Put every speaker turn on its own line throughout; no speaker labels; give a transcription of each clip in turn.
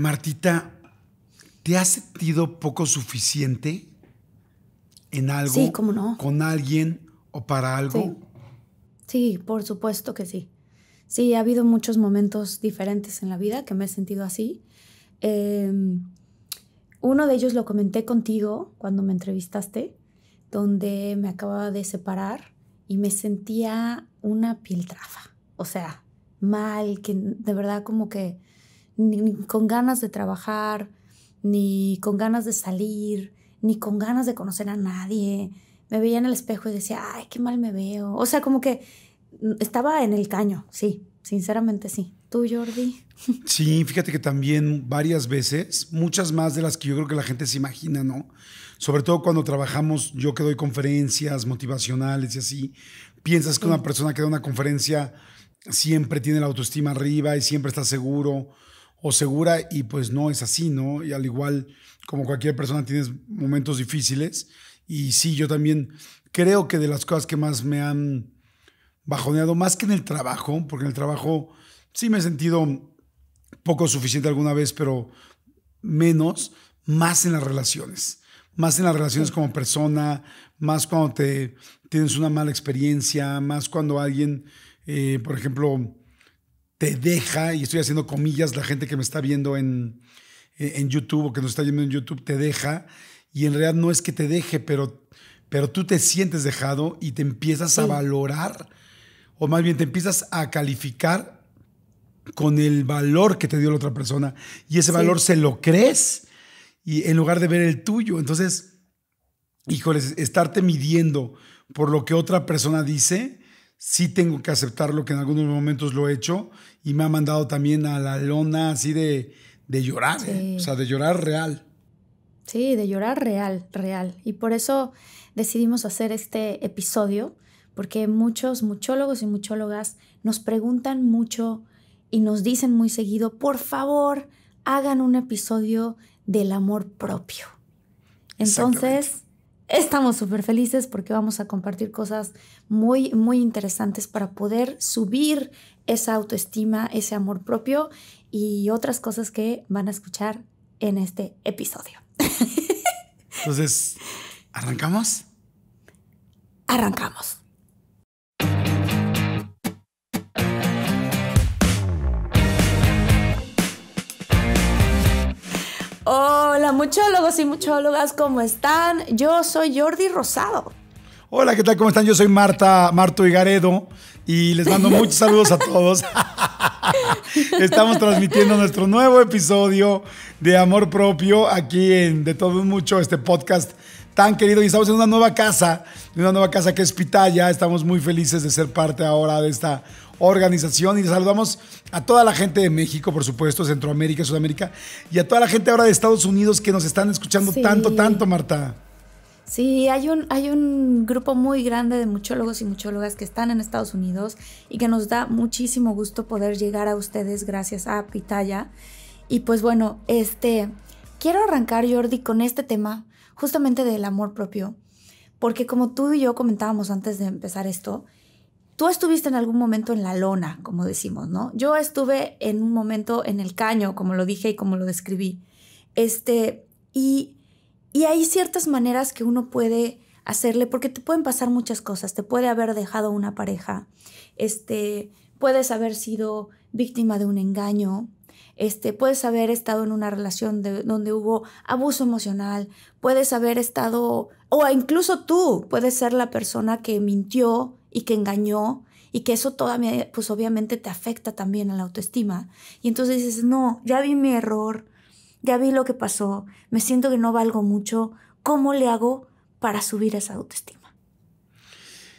Martita, ¿te has sentido poco suficiente en algo? ¿Con alguien o para algo?
Sí. por supuesto que sí. Sí, ha habido muchos momentos diferentes en la vida que me he sentido así. Em, uno de ellos lo comenté contigo cuando me entrevistaste, donde me acababa de separar y me sentía una piltrafa. O sea, mal, que de verdad como que ni, con ganas de trabajar, ni con ganas de salir, ni con ganas de conocer a nadie. Me veía en el espejo y decía, ay, qué mal me veo. O sea, como que mm, estaba en el caño, sí, sinceramente sí. ¿Tú, Jordi?
Sí, fíjate que también varias veces, muchas más de las que yo creo que la gente se imagina, ¿no? Sobre todo cuando trabajamos, yo que doy conferencias motivacionales y así, piensas que una persona que da una conferencia siempre tiene la autoestima arriba y siempre está seguro o segura y pues no es así, ¿no? Y al igual como cualquier persona tienes momentos difíciles y sí, yo también creo que de las cosas que más me han bajoneado, más que en el trabajo, porque en el trabajo sí me he sentido poco suficiente alguna vez, pero menos, más en las relaciones, más en las relaciones como persona, más cuando te tienes una mala experiencia, más cuando alguien, eh, por ejemplo, te deja, y estoy haciendo comillas, la gente que me está viendo en, YouTube o que nos está viendo en YouTube, te deja, y en realidad no es que te deje, pero, pero tú te sientes dejado y te empiezas a valorar, o más bien te empiezas a calificar con el valor que te dio la otra persona, y ese valor se lo crees, y en lugar de ver el tuyo, entonces, híjoles, estarte midiendo por lo que otra persona dice, sí tengo que aceptarlo, que en algunos momentos lo he hecho y me ha mandado también a la lona así de, llorar, ¿eh? o sea, de llorar real.
Sí, de llorar real, real. Y por eso decidimos hacer este episodio, porque muchos muchólogos y muchólogas nos preguntan mucho y nos dicen muy seguido, por favor, hagan un episodio del amor propio. Entonces, Estamos súper felices porque vamos a compartir cosas muy, muy interesantes para poder subir esa autoestima, ese amor propio y otras cosas que van a escuchar en este episodio.
Entonces, ¿arrancamos?
Arrancamos. Hola muchólogos y muchólogas, ¿cómo están? Yo soy Jordi Rosado.
Hola, ¿qué tal? ¿Cómo están? Yo soy Marta, Marto Igaredo y les mando muchos saludos a todos. Estamos transmitiendo nuestro nuevo episodio de Amor Propio aquí en De Todo Mucho, este podcast tan querido. Y estamos en una nueva casa, en una nueva casa que es Pitaya. Estamos muy felices de ser parte ahora de esta organización y saludamos a toda la gente de México, por supuesto, Centroamérica, Sudamérica y a toda la gente ahora de Estados Unidos que nos están escuchando tanto, tanto, Marta. Sí,
hay un, hay un grupo muy grande de muchólogos y muchólogas que están en Estados Unidos y que nos da muchísimo gusto poder llegar a ustedes gracias a Pitaya. Y pues bueno, este, quiero arrancar Jordi con este tema justamente del amor propio, porque como tú y yo comentábamos antes de empezar esto, Tú estuviste en algún momento en la lona, como decimos, ¿no? Yo estuve en un momento en el caño, como lo dije y como lo describí. Este, y, y hay ciertas maneras que uno puede hacerle, porque te pueden pasar muchas cosas. Te puede haber dejado una pareja, este, puedes haber sido víctima de un engaño, este, puedes haber estado en una relación donde hubo abuso emocional, puedes haber estado, o incluso tú puedes ser la persona que mintió y que engañó y que eso todavía, pues obviamente te afecta también a la autoestima. Y entonces dices, no, ya vi mi error, ya vi lo que pasó, me siento que no valgo mucho, ¿cómo le hago para subir esa autoestima?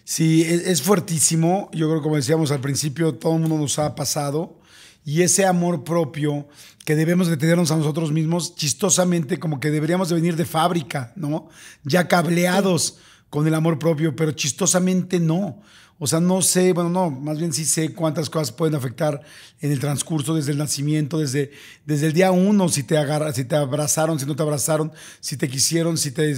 Sí, e-, es, fuertísimo. Yo creo que como decíamos al principio, todo el mundo nos ha pasado y ese amor propio que debemos de tenernos a nosotros mismos, chistosamente como que deberíamos de venir de fábrica, ¿no? Ya cableados con el amor propio, pero chistosamente no. O sea, no sé, bueno, no, más bien sí sé cuántas cosas pueden afectar en el transcurso desde el nacimiento, desde, desde el día uno, si te, agarra, si te abrazaron, si no te abrazaron, si te quisieron, si te...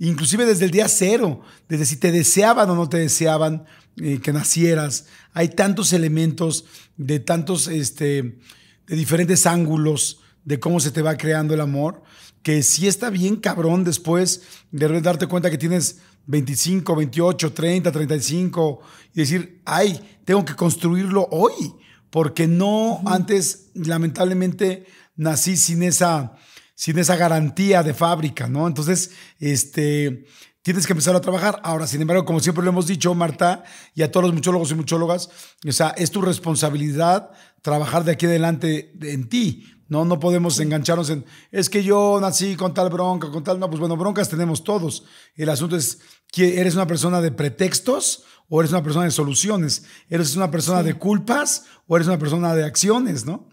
Inclusive desde el día cero, desde si te deseaban o no te deseaban eh, que nacieras. Hay tantos elementos de tantos, este, de diferentes ángulos de cómo se te va creando el amor, que sí está bien cabrón después de darte cuenta que tienes 25, 28, 30, 35 y decir, ay, tengo que construirlo hoy, porque no antes, lamentablemente, nací sin esa, sin esa garantía de fábrica, ¿no? Entonces, este, tienes que empezar a trabajar. Ahora, sin embargo, como siempre lo hemos dicho, Marta, y a todos los muchólogos y muchólogas, o sea, es tu responsabilidad trabajar de aquí adelante en ti, no, no podemos engancharnos en, es que yo nací con tal bronca, con tal, no, pues bueno, broncas tenemos todos. El asunto es, ¿eres una persona de pretextos o eres una persona de soluciones? ¿Eres una persona de culpas o eres una persona de acciones, no?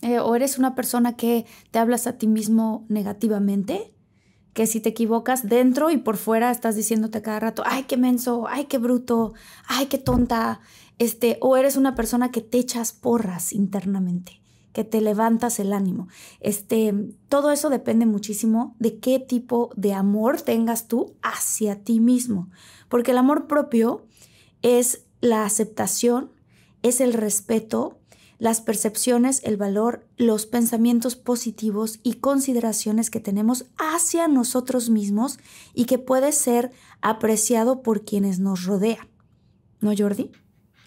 Eh, o eres una persona que te hablas a ti mismo negativamente, que si te equivocas dentro y por fuera estás diciéndote cada rato, ay, qué menso, ay, qué bruto, ay, qué tonta, este, o eres una persona que te echas porras internamente que te levantas el ánimo. Este, todo eso depende muchísimo de qué tipo de amor tengas tú hacia ti mismo, porque el amor propio es la aceptación, es el respeto, las percepciones, el valor, los pensamientos positivos y consideraciones que tenemos hacia nosotros mismos y que puede ser apreciado por quienes nos rodean. ¿No, Jordi?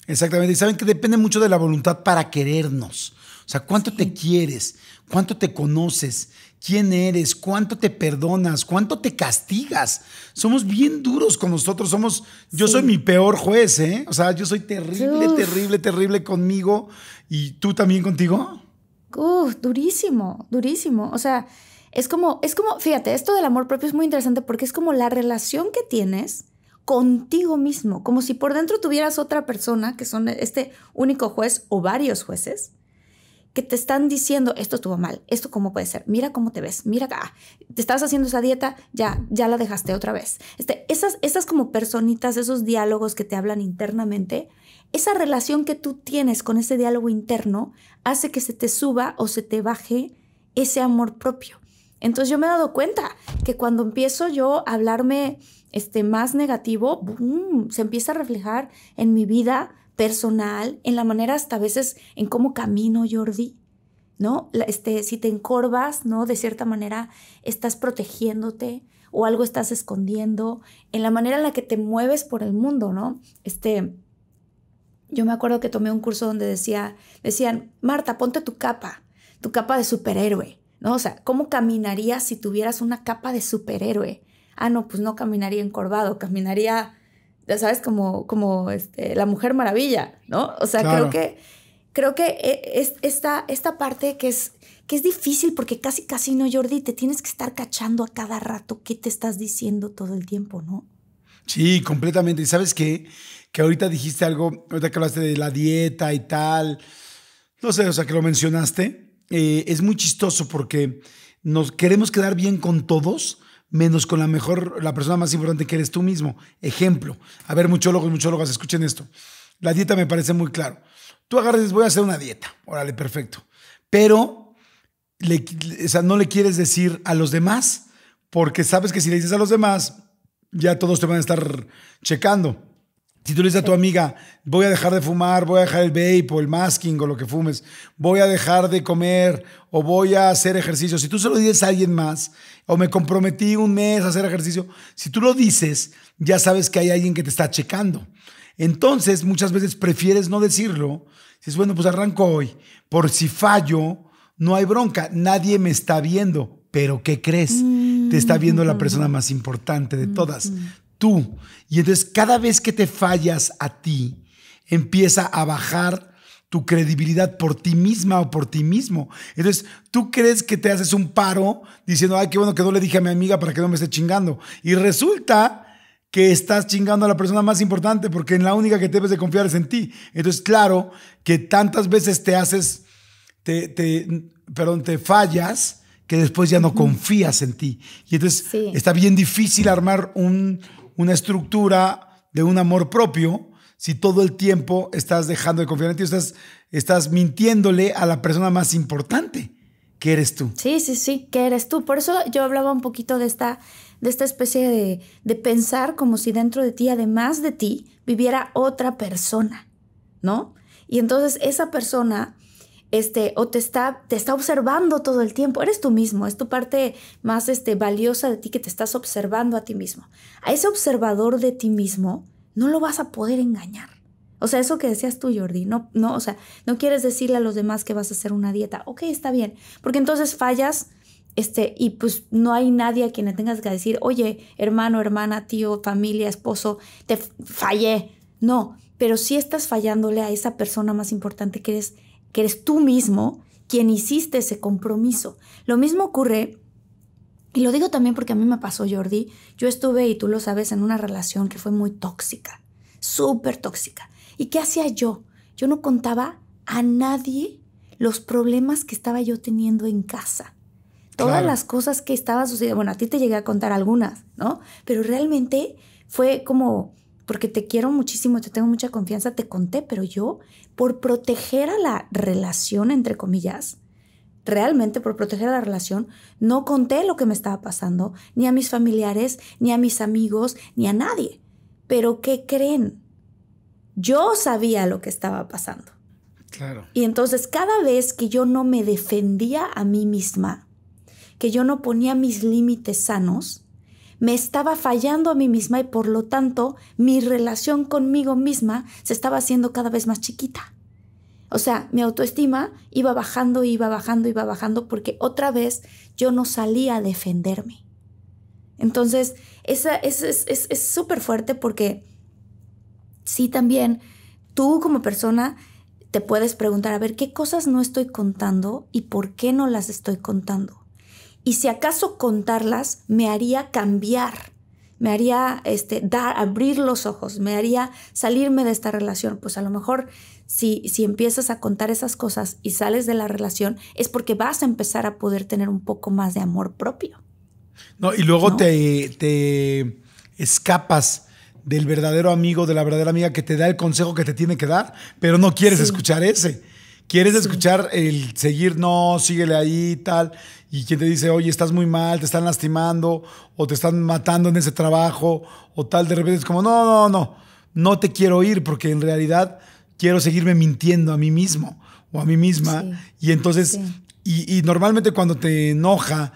Exactamente. Y saben que depende mucho de la voluntad para querernos. O sea, cuánto te quieres, cuánto te conoces, quién eres, cuánto te perdonas, cuánto te castigas. Somos bien duros con nosotros, somos, yo soy mi peor juez, ¿eh? O sea, yo soy terrible, terrible, terrible conmigo y tú también contigo.
durísimo, durísimo. O sea, es como, es como, fíjate, esto del amor propio es muy interesante porque es como la relación que tienes contigo mismo, como si por dentro tuvieras otra persona, que son este único juez o varios jueces, que te están diciendo, esto estuvo mal, esto cómo puede ser, mira cómo te ves, mira acá, te estás haciendo esa dieta, ya, ya la dejaste otra vez. Este, esas, esas como personitas, esos diálogos que te hablan internamente, esa relación que tú tienes con ese diálogo interno hace que se te suba o se te baje ese amor propio. Entonces yo me he dado cuenta que cuando empiezo yo a hablarme este, más negativo, se empieza a reflejar en mi vida personal, en la manera hasta a veces en cómo camino, Jordi, ¿no? Este, si te encorvas, ¿no? De cierta manera estás protegiéndote o algo estás escondiendo, en la manera en la que te mueves por el mundo, ¿no? Este, yo me acuerdo que tomé un curso donde decía, decían, Marta, ponte tu capa, tu capa de superhéroe, ¿no? O sea, ¿cómo caminarías si tuvieras una capa de superhéroe? Ah, no, pues no caminaría encorvado, caminaría ya sabes, como, como este, la Mujer Maravilla, ¿no? O sea, creo que, creo que eh, es esta, parte que es, que es difícil porque casi, casi no, Jordi, te tienes que estar cachando a cada rato qué te estás diciendo todo el tiempo,
¿no? Sí, completamente. ¿Y sabes qué? Que ahorita dijiste algo, ahorita que hablaste de la dieta y tal, no sé, o sea, que lo mencionaste, eh, es muy chistoso porque nos queremos quedar bien con todos, menos con la mejor, la persona más importante que eres tú mismo. Ejemplo, a ver, muchólogos, muchólogas, escuchen esto. La dieta me parece muy claro. Tú agarras, voy a hacer una dieta, órale, perfecto. Pero o sea, no le quieres decir a los demás, porque sabes que si le dices a los demás, ya todos te van a estar checando. Si tú le dices a tu amiga, voy a dejar de fumar, voy a dejar el vape o el masking o lo que fumes, voy a dejar de comer o voy a hacer ejercicio, si tú se lo dices a alguien más o me comprometí un mes a hacer ejercicio, si tú lo dices, ya sabes que hay alguien que te está checando. Entonces, muchas veces prefieres no decirlo. Dices, bueno, pues arranco hoy. Por si fallo, no hay bronca. Nadie me está viendo. Pero ¿qué crees? Te está viendo la persona más importante de todas tú. Y entonces cada vez que te fallas a ti, empieza a bajar tu credibilidad por ti misma o por ti mismo. Entonces, tú crees que te haces un paro diciendo, ay, qué bueno que no le dije a mi amiga para que no me esté chingando. Y resulta que estás chingando a la persona más importante porque en la única que te debes de confiar es en ti. Entonces, claro que tantas veces te haces, te, perdón, te fallas que después ya no confías en ti. Y entonces está bien difícil armar un, una estructura de un amor propio si todo el tiempo estás dejando de confiar en ti, estás, estás mintiéndole a la persona más importante, que eres tú.
Sí, sí, sí, que eres tú. Por eso yo hablaba un poquito de esta, de esta especie de, de pensar como si dentro de ti, además de ti, viviera otra persona, ¿no? Y entonces esa persona este, o te está, te está observando todo el tiempo. Eres tú mismo, es tu parte más este, valiosa de ti que te estás observando a ti mismo. A ese observador de ti mismo no lo vas a poder engañar. O sea, eso que decías tú, Jordi, no, no, o sea, no quieres decirle a los demás que vas a hacer una dieta. Ok, está bien, porque entonces fallas este, y pues no hay nadie a quien le tengas que decir, oye, hermano, hermana, tío, familia, esposo, te fallé. No, pero sí estás fallándole a esa persona más importante que eres que eres tú mismo quien hiciste ese compromiso. Lo mismo ocurre, y lo digo también porque a mí me pasó, Jordi, yo estuve, y tú lo sabes, en una relación que fue muy tóxica, súper tóxica. ¿Y qué hacía yo? Yo no contaba a nadie los problemas que estaba yo teniendo en casa. Todas las cosas que estaban sucediendo, bueno, a ti te llegué a contar algunas, ¿no? Pero realmente fue como porque te quiero muchísimo, te tengo mucha confianza, te conté, pero yo, por proteger a la relación, entre comillas, realmente por proteger a la relación, no conté lo que me estaba pasando, ni a mis familiares, ni a mis amigos, ni a nadie. Pero ¿qué creen? Yo sabía lo que estaba pasando. Claro. Y entonces cada vez que yo no me defendía a mí misma, que yo no ponía mis límites sanos, me estaba fallando a mí misma y por lo tanto mi relación conmigo misma se estaba haciendo cada vez más chiquita. O sea, mi autoestima iba bajando, iba bajando, iba bajando porque otra vez yo no salía a defenderme. Entonces, esa, es súper fuerte porque sí también tú como persona te puedes preguntar, a ver, ¿qué cosas no estoy contando y por qué no las estoy contando? y si acaso contarlas me haría cambiar, me haría este, dar, abrir los ojos, me haría salirme de esta relación. Pues a lo mejor si, si empiezas a contar esas cosas y sales de la relación es porque vas a empezar a poder tener un poco más de amor propio.
No, y luego Te, te escapas del verdadero amigo, de la verdadera amiga que te da el consejo que te tiene que dar, pero no quieres escuchar ese quieres escuchar el seguir, no, síguele ahí, tal, y quien te dice, oye, estás muy mal, te están lastimando, o te están matando en ese trabajo, o tal, de repente es como, no, no, no, no te quiero ir porque en realidad quiero seguirme mintiendo a mí mismo o a mí misma. Y entonces, y normalmente cuando te enoja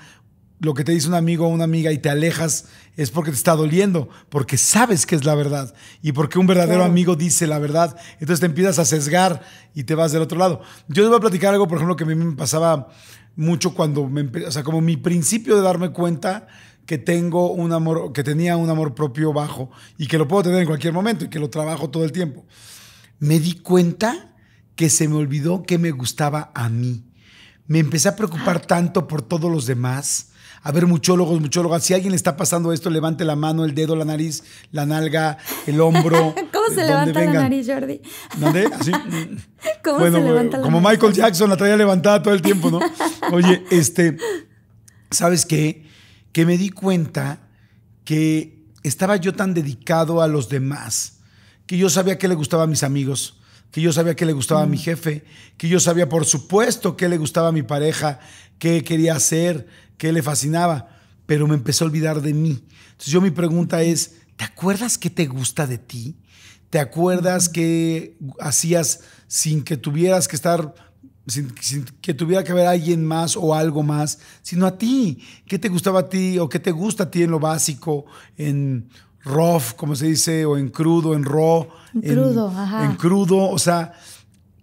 lo que te dice un amigo o una amiga y te alejas es porque te está doliendo, porque sabes que es la verdad y porque un verdadero amigo dice la verdad. Entonces te empiezas a sesgar y te vas del otro lado. Yo les voy a platicar algo, por ejemplo, que a mí me pasaba mucho cuando me, o sea, como mi principio de darme cuenta que tengo un amor, que tenía un amor propio bajo y que lo puedo tener en cualquier momento y que lo trabajo todo el tiempo. Me di cuenta que se me olvidó que me gustaba a mí. Me empecé a preocupar tanto por todos los demás a ver muchólogos, muchólogas. Si alguien le está pasando esto, levante la mano, el dedo, la nariz, la nalga, el hombro. ¿Cómo eh, se levanta la nariz, Jordi? ¿Dónde?
¿Cómo se levanta la como Michael
Jackson la traía levantada todo el tiempo, ¿no? Oye, este, ¿sabes qué? Que me di cuenta que estaba yo tan dedicado a los demás, que yo sabía qué le gustaba a mis amigos, que yo sabía qué le gustaba a mi mm. jefe, que yo sabía por supuesto qué le gustaba a mi pareja, qué quería hacer, que le fascinaba, pero me empezó a olvidar de mí. Entonces yo mi pregunta es, ¿te acuerdas qué te gusta de ti? ¿Te acuerdas qué hacías sin que tuvieras que estar, sin, que tuviera que haber alguien más o algo más, sino a ti? ¿Qué te gustaba a ti o qué te gusta a ti en lo básico, en rough, como se dice, o en crudo, en raw?
En crudo, ajá. En
crudo, o sea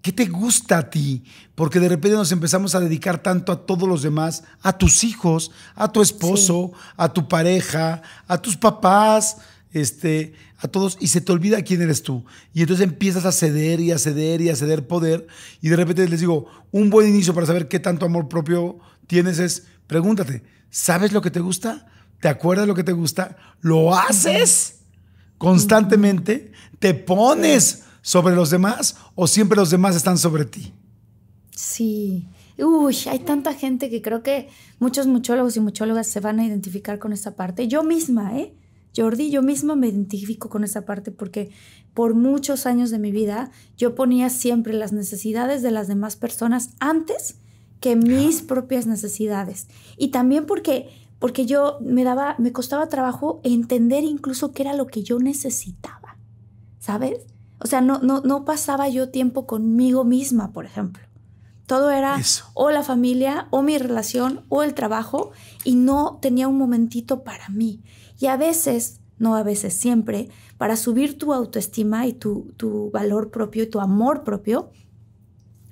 ¿Qué te gusta a ti? Porque de repente nos empezamos a dedicar tanto a todos los demás, a tus hijos, a tu esposo, a tu pareja, a tus papás, este, a todos, y se te olvida quién eres tú. Y entonces empiezas a ceder y a ceder y a ceder poder. Y de repente les digo, un buen inicio para saber qué tanto amor propio tienes es, pregúntate, ¿sabes lo que te gusta? ¿Te acuerdas lo que te gusta? ¿Lo haces constantemente? ¿Te pones? sobre los demás o siempre los demás están sobre ti?
Sí. Uy, hay tanta gente que creo que muchos muchólogos y muchólogas se van a identificar con esa parte. Yo misma, ¿eh? Jordi, yo misma me identifico con esa parte porque por muchos años de mi vida yo ponía siempre las necesidades de las demás personas antes que mis propias necesidades. Y también porque porque yo me daba me costaba trabajo entender incluso qué era lo que yo necesitaba. ¿Sabes? O sea, no, no, no pasaba yo tiempo conmigo misma, por ejemplo. Todo era o la familia, o mi relación, o el trabajo, y no tenía un momentito para mí. Y a veces, no a veces, siempre, para subir tu autoestima y tu, tu valor propio y tu amor propio,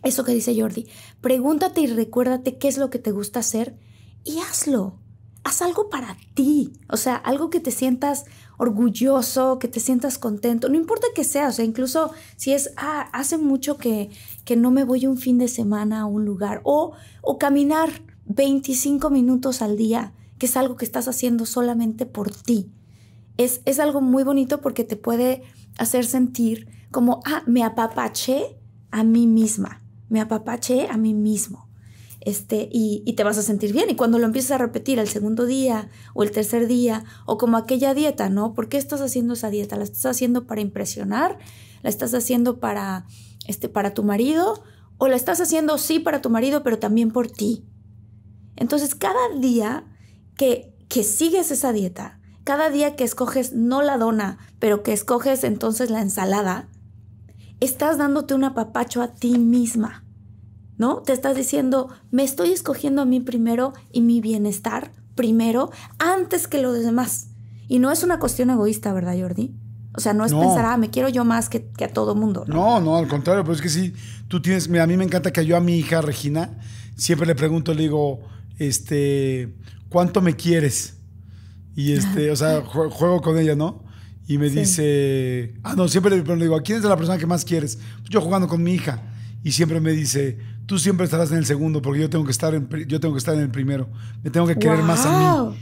eso que dice Jordi, pregúntate y recuérdate qué es lo que te gusta hacer y hazlo. Haz algo para ti, o sea, algo que te sientas orgulloso, que te sientas contento, no importa que sea, o sea, incluso si es, ah, hace mucho que, que no me voy un fin de semana a un lugar, o, o caminar 25 minutos al día, que es algo que estás haciendo solamente por ti. Es, es algo muy bonito porque te puede hacer sentir como, ah, me apapaché a mí misma, me apapaché a mí mismo. Este, y, te vas a sentir bien. Y cuando lo empiezas a repetir el segundo día o el tercer día, o como aquella dieta, ¿no? ¿Por qué estás haciendo esa dieta? ¿La estás haciendo para impresionar? ¿La estás haciendo para, este, para tu marido? ¿O la estás haciendo sí para tu marido, pero también por ti? Entonces, cada día que, que sigues esa dieta, cada día que escoges no la dona, pero que escoges entonces la ensalada, estás dándote un apapacho a ti misma ¿no? Te estás diciendo, me estoy escogiendo a mí primero y mi bienestar primero antes que los demás. Y no es una cuestión egoísta, ¿verdad, Jordi? O sea, no es pensar, ah, me quiero yo más que, a todo mundo.
¿no? ¿no? al contrario, pero es que sí, tú tienes, a mí me encanta que yo a mi hija Regina siempre le pregunto, le digo, este, ¿cuánto me quieres? Y este, o sea, juego con ella, ¿no? Y me dice, ah, no, siempre le, le digo, ¿a quién es la persona que más quieres? Yo jugando con mi hija. Y siempre me dice, tú siempre estarás en el segundo porque yo tengo que estar en, yo tengo que estar en el primero. Me tengo que querer más a mí.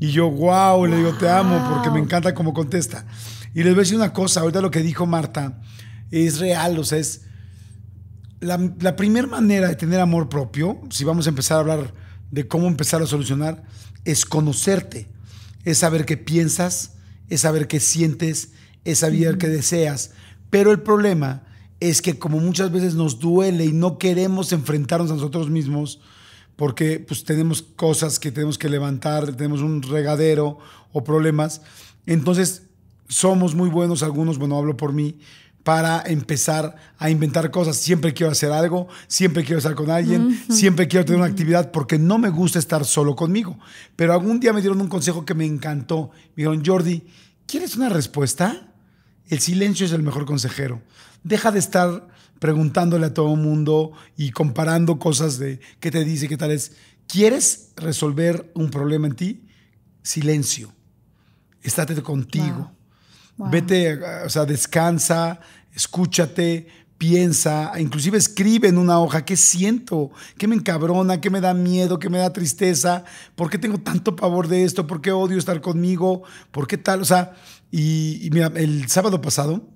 Y yo, wow, le digo, te amo porque me encanta cómo contesta. Y les voy a decir una cosa, ahorita lo que dijo Marta es real, o sea, es la, primera manera de tener amor propio, si vamos a empezar a hablar de cómo empezar a solucionar, es conocerte, es saber qué piensas, es saber qué sientes, es saber qué deseas. Pero el problema es que como muchas veces nos duele y no queremos enfrentarnos a nosotros mismos porque pues tenemos cosas que tenemos que levantar, tenemos un regadero o problemas, entonces somos muy buenos algunos, bueno, hablo por mí, para empezar a inventar cosas. Siempre quiero hacer algo, siempre quiero estar con alguien, siempre quiero tener una actividad porque no me gusta estar solo conmigo. Pero algún día me dieron un consejo que me encantó. Me dijeron, Jordi, ¿quieres una respuesta? El silencio es el mejor consejero. Deja de estar preguntándole a todo el mundo y comparando cosas de qué te dice, qué tal es. ¿Quieres resolver un problema en ti? Silencio. Estate contigo. Vete, o sea, descansa, escúchate, piensa, inclusive escribe en una hoja qué siento, qué me encabrona, qué me da miedo, qué me da tristeza, por qué tengo tanto pavor de esto, por qué odio estar conmigo, por qué tal, o sea, y, mira, el sábado pasado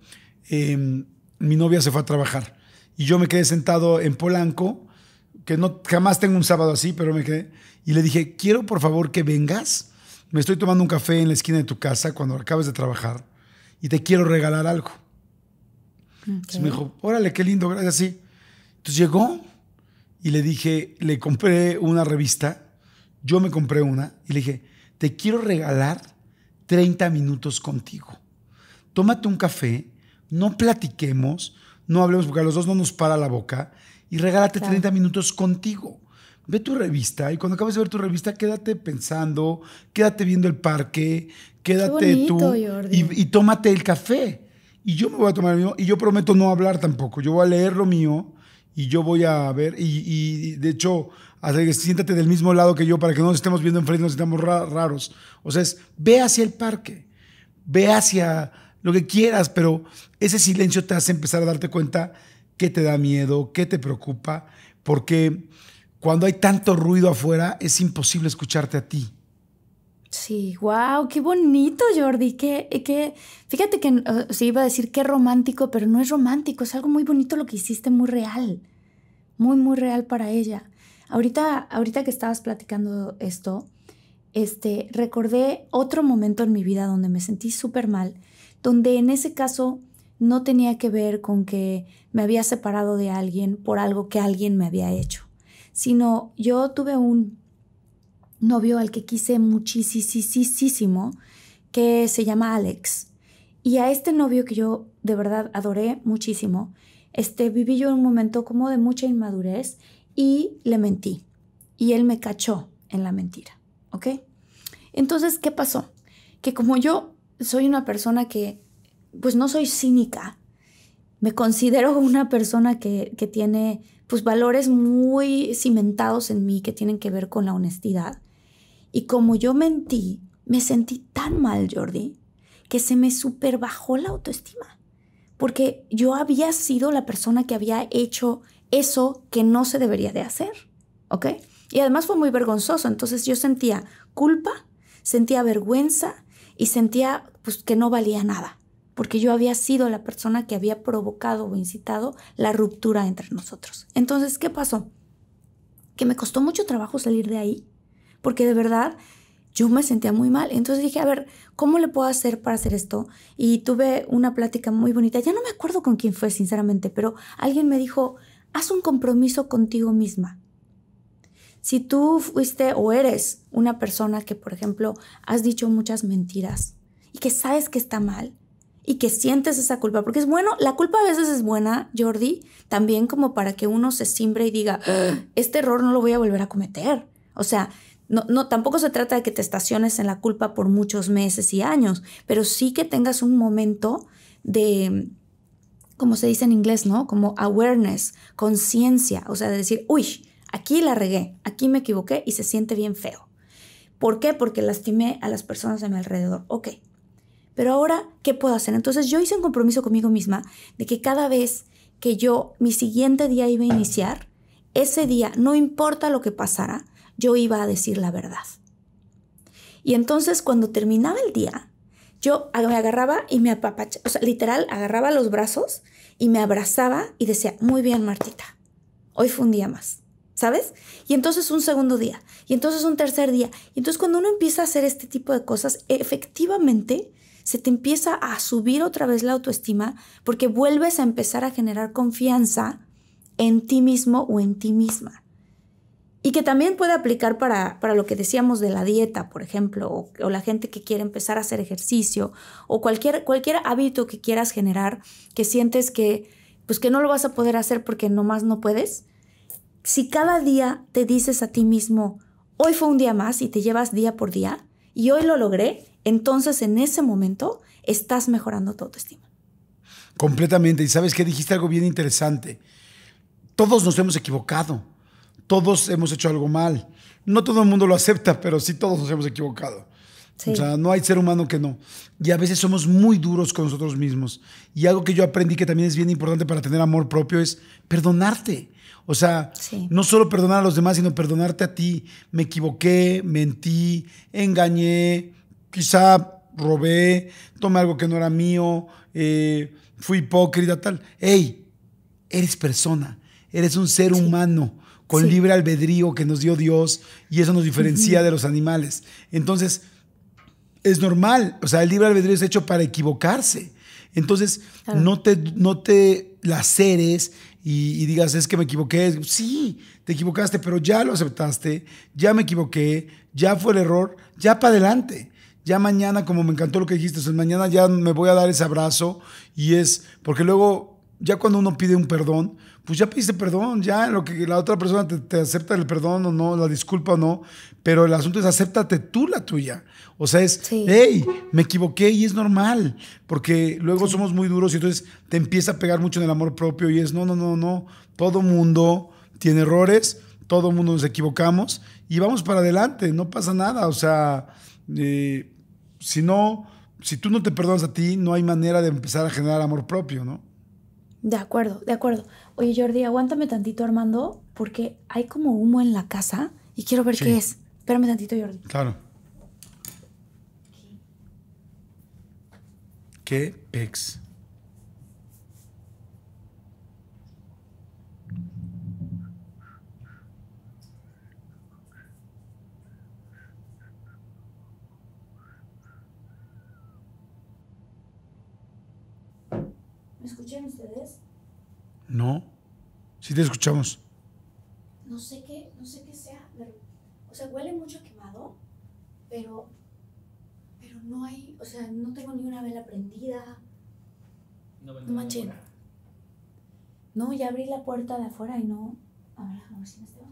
em, mi novia se fue a trabajar y yo me quedé sentado en Polanco, que no jamás tengo un sábado así, pero me quedé y le dije, "Quiero por favor que vengas. Me estoy tomando un café en la esquina de tu casa cuando acabes de trabajar y te quiero regalar algo." Entonces me dijo, "Órale, qué lindo, gracias." así, Entonces llegó y le dije, le compré una revista, yo me compré una y le dije, "Te quiero regalar 30 minutos contigo. Tómate un café, no platiquemos, no hablemos porque a los dos no nos para la boca y regálate 30 minutos contigo. Ve tu revista y cuando acabes de ver tu revista, quédate pensando, quédate viendo el parque, quédate tú y, tómate el café. Y yo me voy a tomar el mío y yo prometo no hablar tampoco. Yo voy a leer lo mío y yo voy a ver. Y, y de hecho, Así que siéntate del mismo lado que yo para que no nos estemos viendo enfrente, nos estemos raros. O sea, es, ve hacia el parque, ve hacia lo que quieras, pero ese silencio te hace empezar a darte cuenta qué te da miedo, qué te preocupa, porque cuando hay tanto ruido afuera es imposible escucharte a ti.
Sí, wow, qué bonito, Jordi. Qué, fíjate que se iba a decir qué romántico, pero no es romántico, es algo muy bonito lo que hiciste, muy real, muy, muy real para ella. Ahorita, ahorita que estabas platicando esto, este, recordé otro momento en mi vida donde me sentí súper mal, donde en ese caso no tenía que ver con que me había separado de alguien por algo que alguien me había hecho, sino yo tuve un novio al que quise muchísimo, que se llama Alex. Y a este novio que yo de verdad adoré muchísimo, este, viví yo un momento como de mucha inmadurez y le mentí. Y él me cachó en la mentira, ¿ok? Entonces, ¿qué pasó? Que como yo soy una persona que, pues no soy cínica, me considero una persona que, que tiene, pues, valores muy cimentados en mí que tienen que ver con la honestidad. Y como yo mentí, me sentí tan mal, Jordi, que se me super bajó la autoestima. Porque yo había sido la persona que había hecho eso que no se debería de hacer, ¿ok? Y además fue muy vergonzoso, entonces yo sentía culpa, sentía vergüenza y sentía pues, que no valía nada, porque yo había sido la persona que había provocado o incitado la ruptura entre nosotros. Entonces, ¿qué pasó? Que me costó mucho trabajo salir de ahí, porque de verdad yo me sentía muy mal. Entonces dije, a ver, ¿cómo le puedo hacer para hacer esto? Y tuve una plática muy bonita. Ya no me acuerdo con quién fue, sinceramente, pero alguien me dijo, haz un compromiso contigo misma. Si tú fuiste o eres una persona que, por ejemplo, has dicho muchas mentiras y que sabes que está mal y que sientes esa culpa, porque es bueno, la culpa a veces es buena, Jordi, también como para que uno se simbre y diga, ah, este error no lo voy a volver a cometer. O sea, no, tampoco se trata de que te estaciones en la culpa por muchos meses y años, pero sí que tengas un momento de, como se dice en inglés, ¿no? Como awareness, conciencia, o sea, de decir, uy, aquí la regué, aquí me equivoqué y se siente bien feo. ¿Por qué? Porque lastimé a las personas a mi alrededor. Ok, pero ahora, ¿qué puedo hacer? Entonces yo hice un compromiso conmigo misma de que cada vez que yo mi siguiente día iba a iniciar, ese día, no importa lo que pasara, yo iba a decir la verdad. Y entonces cuando terminaba el día, yo me agarraba y me apapachaba, o sea, literal, agarraba los brazos y me abrazaba y decía, muy bien, Martita, hoy fue un día más, ¿sabes? Y entonces un segundo día, y entonces un tercer día. Y entonces cuando uno empieza a hacer este tipo de cosas, efectivamente se te empieza a subir otra vez la autoestima porque vuelves a empezar a generar confianza en ti mismo o en ti misma. Y que también puede aplicar para, para, lo que decíamos de la dieta, por ejemplo, o, o, la gente que quiere empezar a hacer ejercicio, o cualquier, cualquier hábito que quieras generar, que sientes que, pues que no lo vas a poder hacer porque nomás no puedes. Si cada día te dices a ti mismo, hoy fue un día más y te llevas día por día, y hoy lo logré, entonces en ese momento estás mejorando tu autoestima.
Completamente. Y sabes que dijiste algo bien interesante. Todos nos hemos equivocado todos hemos hecho algo mal. No todo el mundo lo acepta, pero sí todos nos hemos equivocado. O sea, no hay ser humano que no. Y a veces somos muy duros con nosotros mismos. Y algo que yo aprendí que también es bien importante para tener amor propio es perdonarte. O sea, no solo perdonar a los demás, sino perdonarte a ti. Me equivoqué, mentí, engañé, quizá robé, tomé algo que no era mío, eh, fui hipócrita, tal. Ey, eres persona, eres un ser humano con libre albedrío que nos dio Dios y eso nos diferencia de los animales. Entonces, es normal, o sea, el libre albedrío es hecho para equivocarse. Entonces, no, te, no laceres y, digas, es que me equivoqué. Sí, te equivocaste, pero ya lo aceptaste, ya me equivoqué, ya fue el error, ya para adelante. Ya mañana, como me encantó lo que dijiste, mañana ya me voy a dar ese abrazo y es, porque luego, ya cuando uno pide un perdón, pues ya pediste perdón, ya lo que la otra persona te, acepta el perdón o no, la disculpa o no, pero el asunto es acéptate tú la tuya. O sea, es, hey, me equivoqué y es normal, porque luego somos muy duros y entonces te empieza a pegar mucho en el amor propio y es, no, no, no, no, todo mundo tiene errores, todo mundo nos equivocamos y vamos para adelante, no pasa nada, o sea, eh, si no, si tú no te perdonas a ti, no hay manera de empezar a generar amor propio, ¿no?
De acuerdo, de acuerdo. Oye, Jordi, aguántame tantito, Armando, porque hay como humo en la casa y quiero ver qué es. Espérame tantito, Jordi.
Claro. ¿Qué pex?
¿Me escuchan ustedes?
No. Sí te escuchamos.
No sé qué, no sé qué sea. o sea, huele mucho quemado, pero, pero no hay, o sea, no tengo ni una vela prendida. No, no, no ya abrí la puerta de afuera y no. A ver, si me está.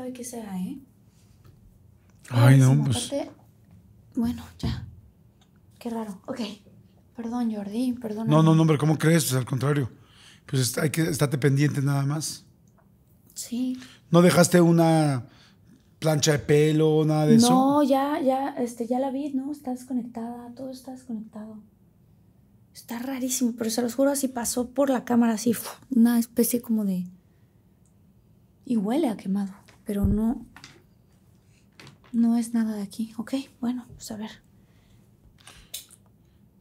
sabe qué sea, ¿eh?
Ay, no, pues.
Bueno, ya. Qué raro. Ok. Perdón, Jordi, perdón. No, no, no,
pero ¿cómo crees? Pues al contrario. Pues hay que estarte pendiente nada más. Sí. ¿No dejaste una plancha de pelo, nada de eso? No,
ya, ya, este, ya la vi, ¿no? Está desconectada, todo está desconectado. Está rarísimo, pero se los juro, así pasó por la cámara, así, una especie como de... Y huele a quemado pero no, no es nada de aquí. Ok, bueno, pues a ver.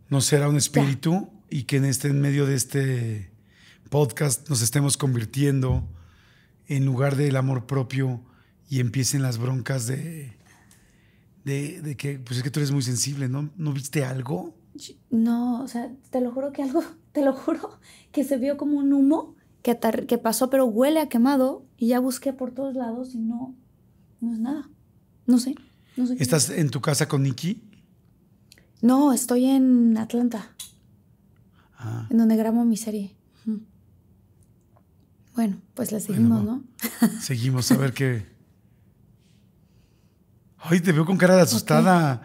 ¿No será un espíritu y que en, este, medio de este podcast nos estemos convirtiendo en lugar del amor propio y empiecen las broncas de, de, que, pues es que tú eres muy sensible, ¿no? ¿No viste algo?
No, o sea, te lo juro que algo, te lo juro que se vio como un humo que, que pasó, pero huele a quemado y ya busqué por todos lados y no, no es nada. No sé. ¿Estás
en tu casa con Nikki?
No, estoy en Atlanta. Ah. En donde grabo mi serie. Bueno, pues la seguimos, ¿no?
Seguimos, a ver qué. Ay, te veo con cara de asustada.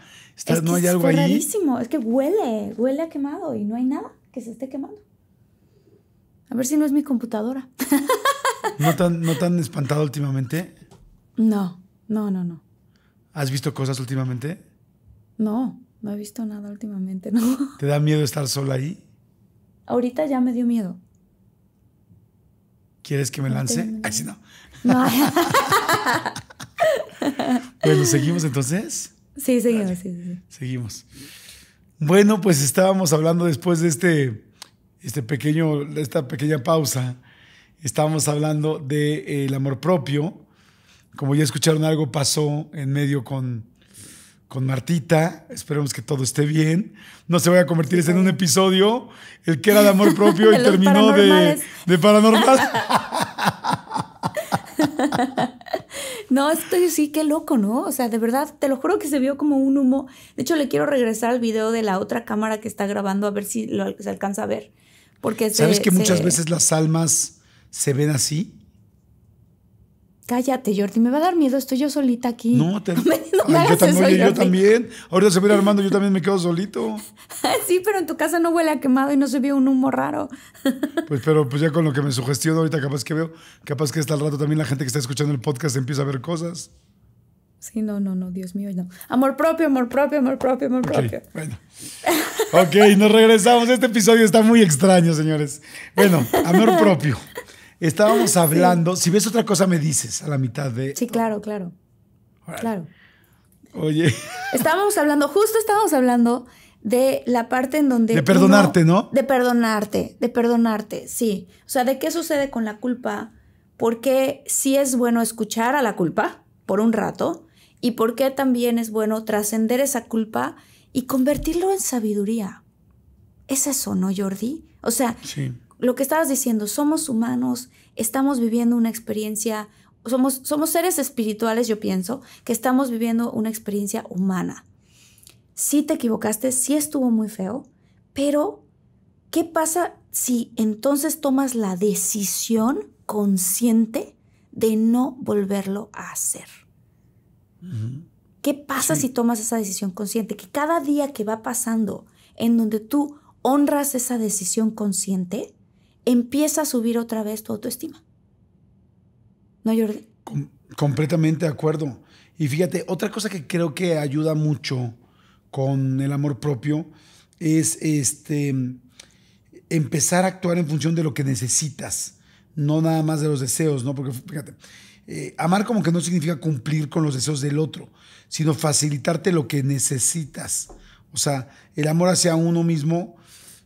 ¿No hay algo ahí? rarísimo.
Es que huele, huele a quemado y no hay nada que se esté quemando. A ver si no es mi computadora.
¿No tan, ¿No espantado últimamente?
No, no, no, no.
¿Has visto cosas últimamente?
No, no he visto nada últimamente, no.
¿Te da miedo estar sola ahí?
Ahorita ya me dio miedo.
¿Quieres que me lance? Ay, sí, no.
bueno,
¿seguimos entonces?
Sí, seguimos, sí,
Seguimos. Bueno, pues estábamos hablando después de este, este pequeño, esta pequeña pausa Estábamos hablando del de, eh, amor propio. Como ya escucharon, algo pasó en medio con, con Martita. Esperemos que todo esté bien. No se vaya a convertir en un episodio el que era de amor propio y terminó de, de paranormal.
no, estoy sí, qué loco, ¿no? O sea, de verdad, te lo juro que se vio como un humo. De hecho, le quiero regresar al video de la otra cámara que está grabando a ver si se alcanza a ver. Porque ¿Sabes que muchas veces
las almas se ven así.
Cállate, Jordi, me va a dar miedo, estoy yo solita aquí. No, te... no me, yo,
también, Ahorita se viene armando, yo también me quedo solito.
sí, pero en tu casa no huele a quemado y no se ve un humo raro.
pues pero pues ya con lo que me sugestionó ahorita capaz que veo, capaz que hasta el rato también la gente que está escuchando el podcast empieza a ver cosas.
Sí, no, no, no, Dios mío, no. Amor propio, amor propio, amor propio, amor propio. Bueno.
Ok, nos regresamos. Este episodio está muy extraño, señores. Bueno, amor propio. Estábamos hablando. Si ves otra cosa, me dices a la mitad de. Sí, claro, claro. Claro. Oye.
Estábamos hablando, justo estábamos hablando de la parte en donde... De perdonarte, ¿no? De perdonarte, de perdonarte, sí. O sea, de qué sucede con la culpa, por qué sí es bueno escuchar a la culpa por un rato y por qué también es bueno trascender esa culpa y convertirlo en sabiduría. Es eso, ¿no, Jordi? O sea, sí lo que estabas diciendo, somos humanos, estamos viviendo una experiencia, somos, somos seres espirituales, yo pienso, que estamos viviendo una experiencia humana. Si sí te equivocaste, sí estuvo muy feo, pero ¿qué pasa si entonces tomas la decisión consciente de no volverlo a hacer? ¿Qué pasa si tomas esa decisión consciente? Que cada día que va pasando en donde tú honras esa decisión consciente, empieza a subir otra vez tu autoestima.
¿No, Jordi? completamente de acuerdo. Y fíjate, otra cosa que creo que ayuda mucho con el amor propio es este empezar a actuar en función de lo que necesitas, no nada más de los deseos, ¿no? Porque fíjate, eh, amar como que no significa cumplir con los deseos del otro, sino facilitarte lo que necesitas. O sea, el amor hacia uno mismo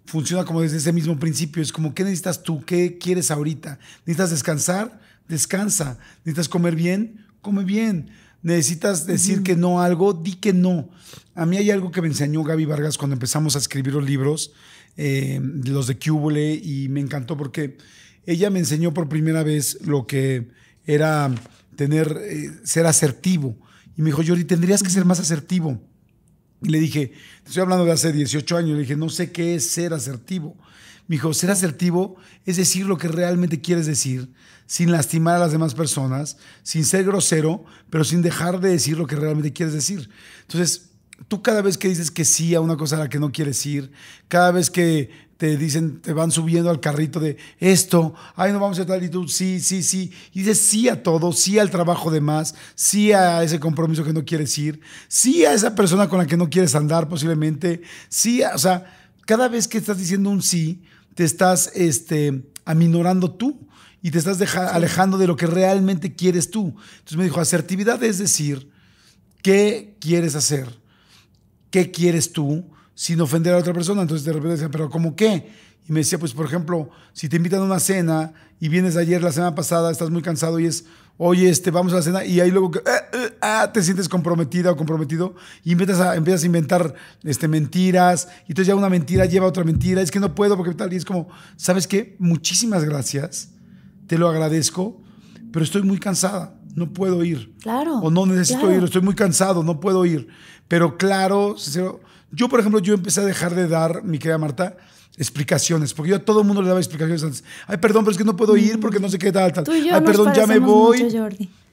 funciona como desde ese mismo principio. Es como, ¿qué necesitas tú? ¿Qué quieres ahorita? ¿Necesitas descansar? Descansa. ¿Necesitas comer bien? Come bien. ¿Necesitas decir que no a algo? Di que no. A mí hay algo que me enseñó Gaby Vargas cuando empezamos a escribir los libros, eh, los de Cubole, y me encantó porque ella me enseñó por primera vez lo que era tener, eh, ser asertivo. Y me dijo, Yori, tendrías que ser más asertivo y le dije, te estoy hablando de hace 18 años, le dije, no sé qué es ser asertivo. Me dijo, ser asertivo es decir lo que realmente quieres decir, sin lastimar a las demás personas, sin ser grosero, pero sin dejar de decir lo que realmente quieres decir. Entonces, tú cada vez que dices que sí a una cosa a la que no quieres ir, cada vez que te dicen, te van subiendo al carrito de esto, ay, no vamos a tal y tú, sí, sí, sí. Y dices sí a todo, sí al trabajo de más, sí a ese compromiso que no quieres ir, sí a esa persona con la que no quieres andar posiblemente, sí, o sea, cada vez que estás diciendo un sí, te estás este, aminorando tú y te estás alejando de lo que realmente quieres tú. Entonces me dijo, asertividad es decir, ¿qué quieres hacer? ¿Qué quieres tú? sin ofender a otra persona. Entonces de repente decían, pero ¿cómo qué? Y me decía, pues por ejemplo, si te invitan a una cena y vienes ayer la semana pasada, estás muy cansado y es, oye, este, vamos a la cena y ahí luego ah, ah, ah, te sientes comprometida o comprometido y empiezas a, empiezas a inventar este, mentiras y entonces ya una mentira lleva otra mentira, es que no puedo porque tal, y es como, ¿sabes qué? Muchísimas gracias, te lo agradezco, pero estoy muy cansada no puedo ir. Claro. O no necesito ir, estoy muy cansado, no puedo ir. Pero claro, sincero, yo, por ejemplo, yo empecé a dejar de dar, mi querida Marta, explicaciones, porque yo a todo el mundo le daba explicaciones antes. Ay, perdón, pero es que no puedo ir porque no sé qué tal, tal. Tú Ay, perdón, ya me voy.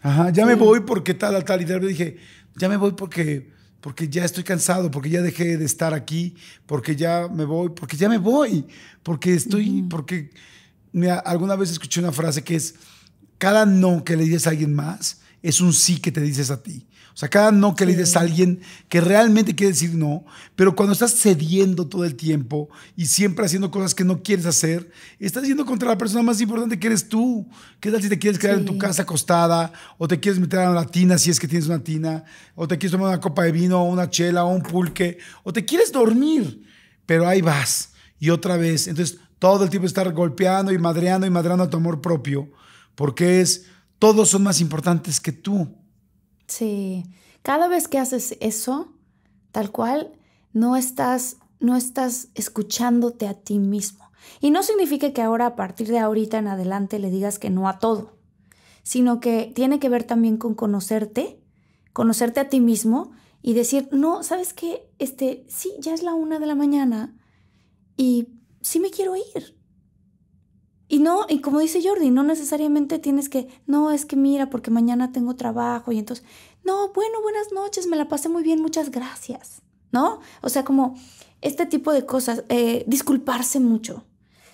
Ajá, ya me voy porque tal, tal. Y de dije, ya me voy porque, porque ya estoy cansado, porque ya dejé de estar aquí, porque ya me voy, porque ya me voy, porque estoy, porque... alguna vez escuché una frase que es, cada no que le dices a alguien más es un sí que te dices a ti. O sea, cada no que le dices a alguien que realmente quiere decir no, pero cuando estás cediendo todo el tiempo y siempre haciendo cosas que no quieres hacer, estás yendo contra la persona más importante que eres tú. ¿Qué tal si te quieres quedar en tu casa acostada o te quieres meter a una tina si es que tienes una tina o te quieres tomar una copa de vino o una chela o un pulque o te quieres dormir, pero ahí vas y otra vez. Entonces, todo el tiempo estar golpeando y madreando y madreando a tu amor propio porque es todos son más importantes que tú.
Sí, cada vez que haces eso, tal cual, no estás, no estás escuchándote a ti mismo. Y no significa que ahora, a partir de ahorita en adelante, le digas que no a todo, sino que tiene que ver también con conocerte, conocerte a ti mismo y decir, no, ¿sabes qué? Este, sí, ya es la una de la mañana y sí me quiero ir. Y no, y como dice Jordi, no necesariamente tienes que, no, es que mira, porque mañana tengo trabajo y entonces, no, bueno, buenas noches, me la pasé muy bien, muchas gracias, ¿no? O sea, como este tipo de cosas, eh, disculparse mucho.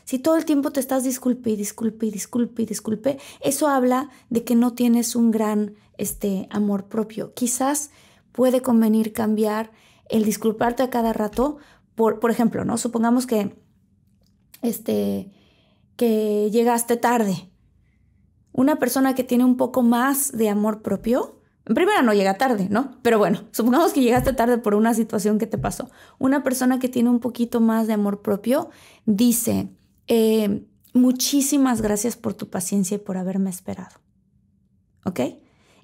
Si todo el tiempo te estás disculpe y disculpe y disculpe disculpe, eso habla de que no tienes un gran este, amor propio. Quizás puede convenir cambiar el disculparte a cada rato por, por ejemplo, ¿no? Supongamos que, este, que llegaste tarde. Una persona que tiene un poco más de amor propio, en primera no llega tarde, ¿no? Pero bueno, supongamos que llegaste tarde por una situación que te pasó. Una persona que tiene un poquito más de amor propio dice, eh, muchísimas gracias por tu paciencia y por haberme esperado. ¿Ok?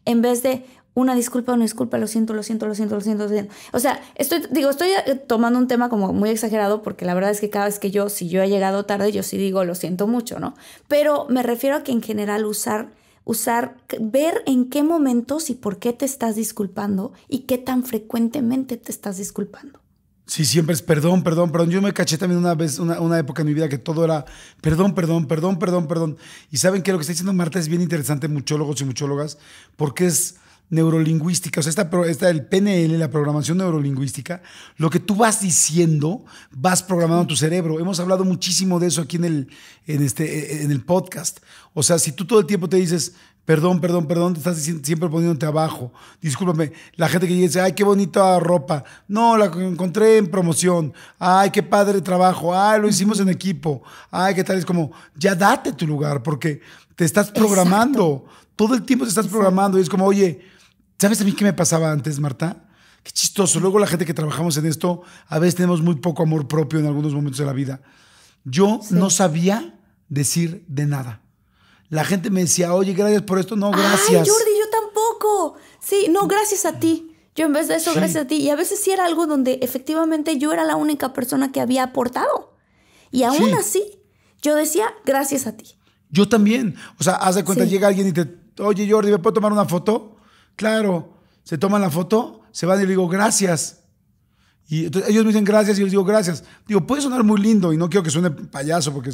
En vez de, una disculpa, una disculpa, lo siento, lo siento, lo siento, lo siento, O sea, estoy, digo, estoy eh, tomando un tema como muy exagerado porque la verdad es que cada vez que yo, si yo he llegado tarde, yo sí digo, lo siento mucho, ¿no? Pero me refiero a que en general usar, usar, ver en qué momentos y por qué te estás disculpando y qué tan frecuentemente te estás disculpando.
Sí, siempre es perdón, perdón, perdón. Yo me caché también una vez, una, una, época en mi vida que todo era perdón, perdón, perdón, perdón, perdón. Y saben que lo que está diciendo Marta es bien interesante, muchólogos y muchólogas, porque es neurolingüística, o sea, está el PNL, la programación neurolingüística, lo que tú vas diciendo, vas programando tu cerebro. Hemos hablado muchísimo de eso aquí en el, en este, en el podcast. O sea, si tú todo el tiempo te dices, perdón, perdón, perdón, te estás siempre poniéndote abajo, discúlpame, la gente que dice, ay, qué bonita ropa, no, la encontré en promoción, ay, qué padre trabajo, ay, lo hicimos en equipo, ay, qué tal, es como, ya date tu lugar, porque te estás programando, todo el tiempo te estás programando y es como, oye, ¿Sabes a mí qué me pasaba antes, Marta? Qué chistoso. Luego la gente que trabajamos en esto, a veces tenemos muy poco amor propio en algunos momentos de la vida. Yo no sabía decir de nada. La gente me decía, oye, gracias por esto. No, gracias. Ay, Jordi, yo
tampoco. Sí, no, mm. gracias a ti. Yo en vez de eso, gracias a ti. Y a veces sí era algo donde efectivamente yo era la única persona que había aportado. Y aún así, yo decía, gracias a ti.
Yo también. O sea, haz de cuenta, llega alguien y te, oye, Jordi, ¿me puedo tomar una foto? Claro, se toman la foto, se van y le digo, gracias. Y ellos me dicen gracias y yo les digo gracias. Digo, puede sonar muy lindo y no quiero que suene payaso porque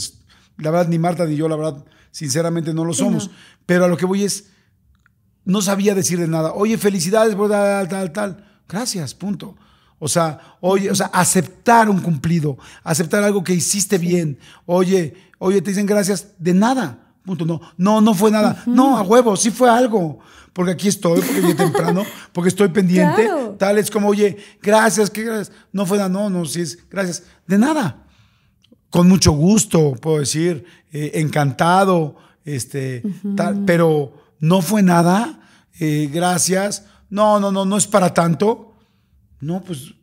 la verdad ni Marta ni yo, la verdad, sinceramente no lo somos. Pero a lo que voy es, no sabía decirle nada. Oye, felicidades, tal, tal, tal. Gracias, punto. O sea, oye, o sea, aceptar un cumplido, aceptar algo que hiciste bien. Oye, oye, te dicen gracias de nada. Punto. No, no, no fue nada. No, a huevo, sí fue algo porque aquí estoy, porque llegué temprano, porque estoy pendiente. Tal es como, oye, gracias, qué gracias. No fue nada, no, no, sí es, gracias. De nada. Con mucho gusto, puedo decir, eh, encantado, este, tal, pero no fue nada, eh, gracias. No, no, no, no es para tanto. No, pues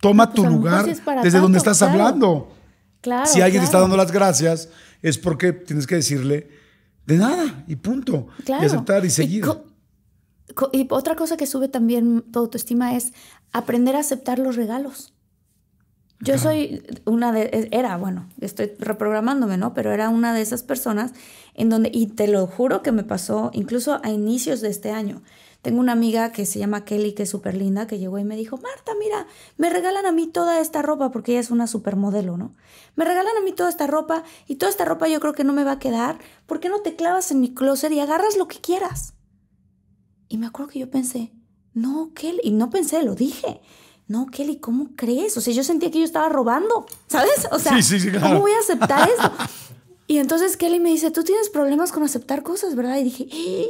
toma tu pues, lugar desde donde estás hablando.
Claro, si alguien está dando
las gracias, es porque tienes que decirle, de nada y punto. Y aceptar y seguir. Y, otra
cosa que sube también tu autoestima es aprender a aceptar los regalos. Yo soy una de, e, era, bueno, estoy reprogramándome, ¿no? Pero era una de esas personas en donde, y te lo juro que me pasó incluso a inicios de este año, tengo una amiga que se llama Kelly, que es súper linda, que llegó y me dijo, Marta, mira, me regalan a mí toda esta ropa, porque ella es una supermodelo, ¿no? Me regalan a mí toda esta ropa y toda esta ropa yo creo que no me va a quedar. ¿Por qué no te clavas en mi closet y agarras lo que quieras? Y me acuerdo que yo pensé, no, Kelly, y no pensé, lo dije. No, Kelly, ¿cómo crees? O sea, yo sentía que yo estaba robando, ¿sabes? O sea, ¿cómo voy a aceptar esto? Y entonces Kelly me dice, tú tienes problemas con aceptar cosas, ¿verdad? Y dije, ¡Eh!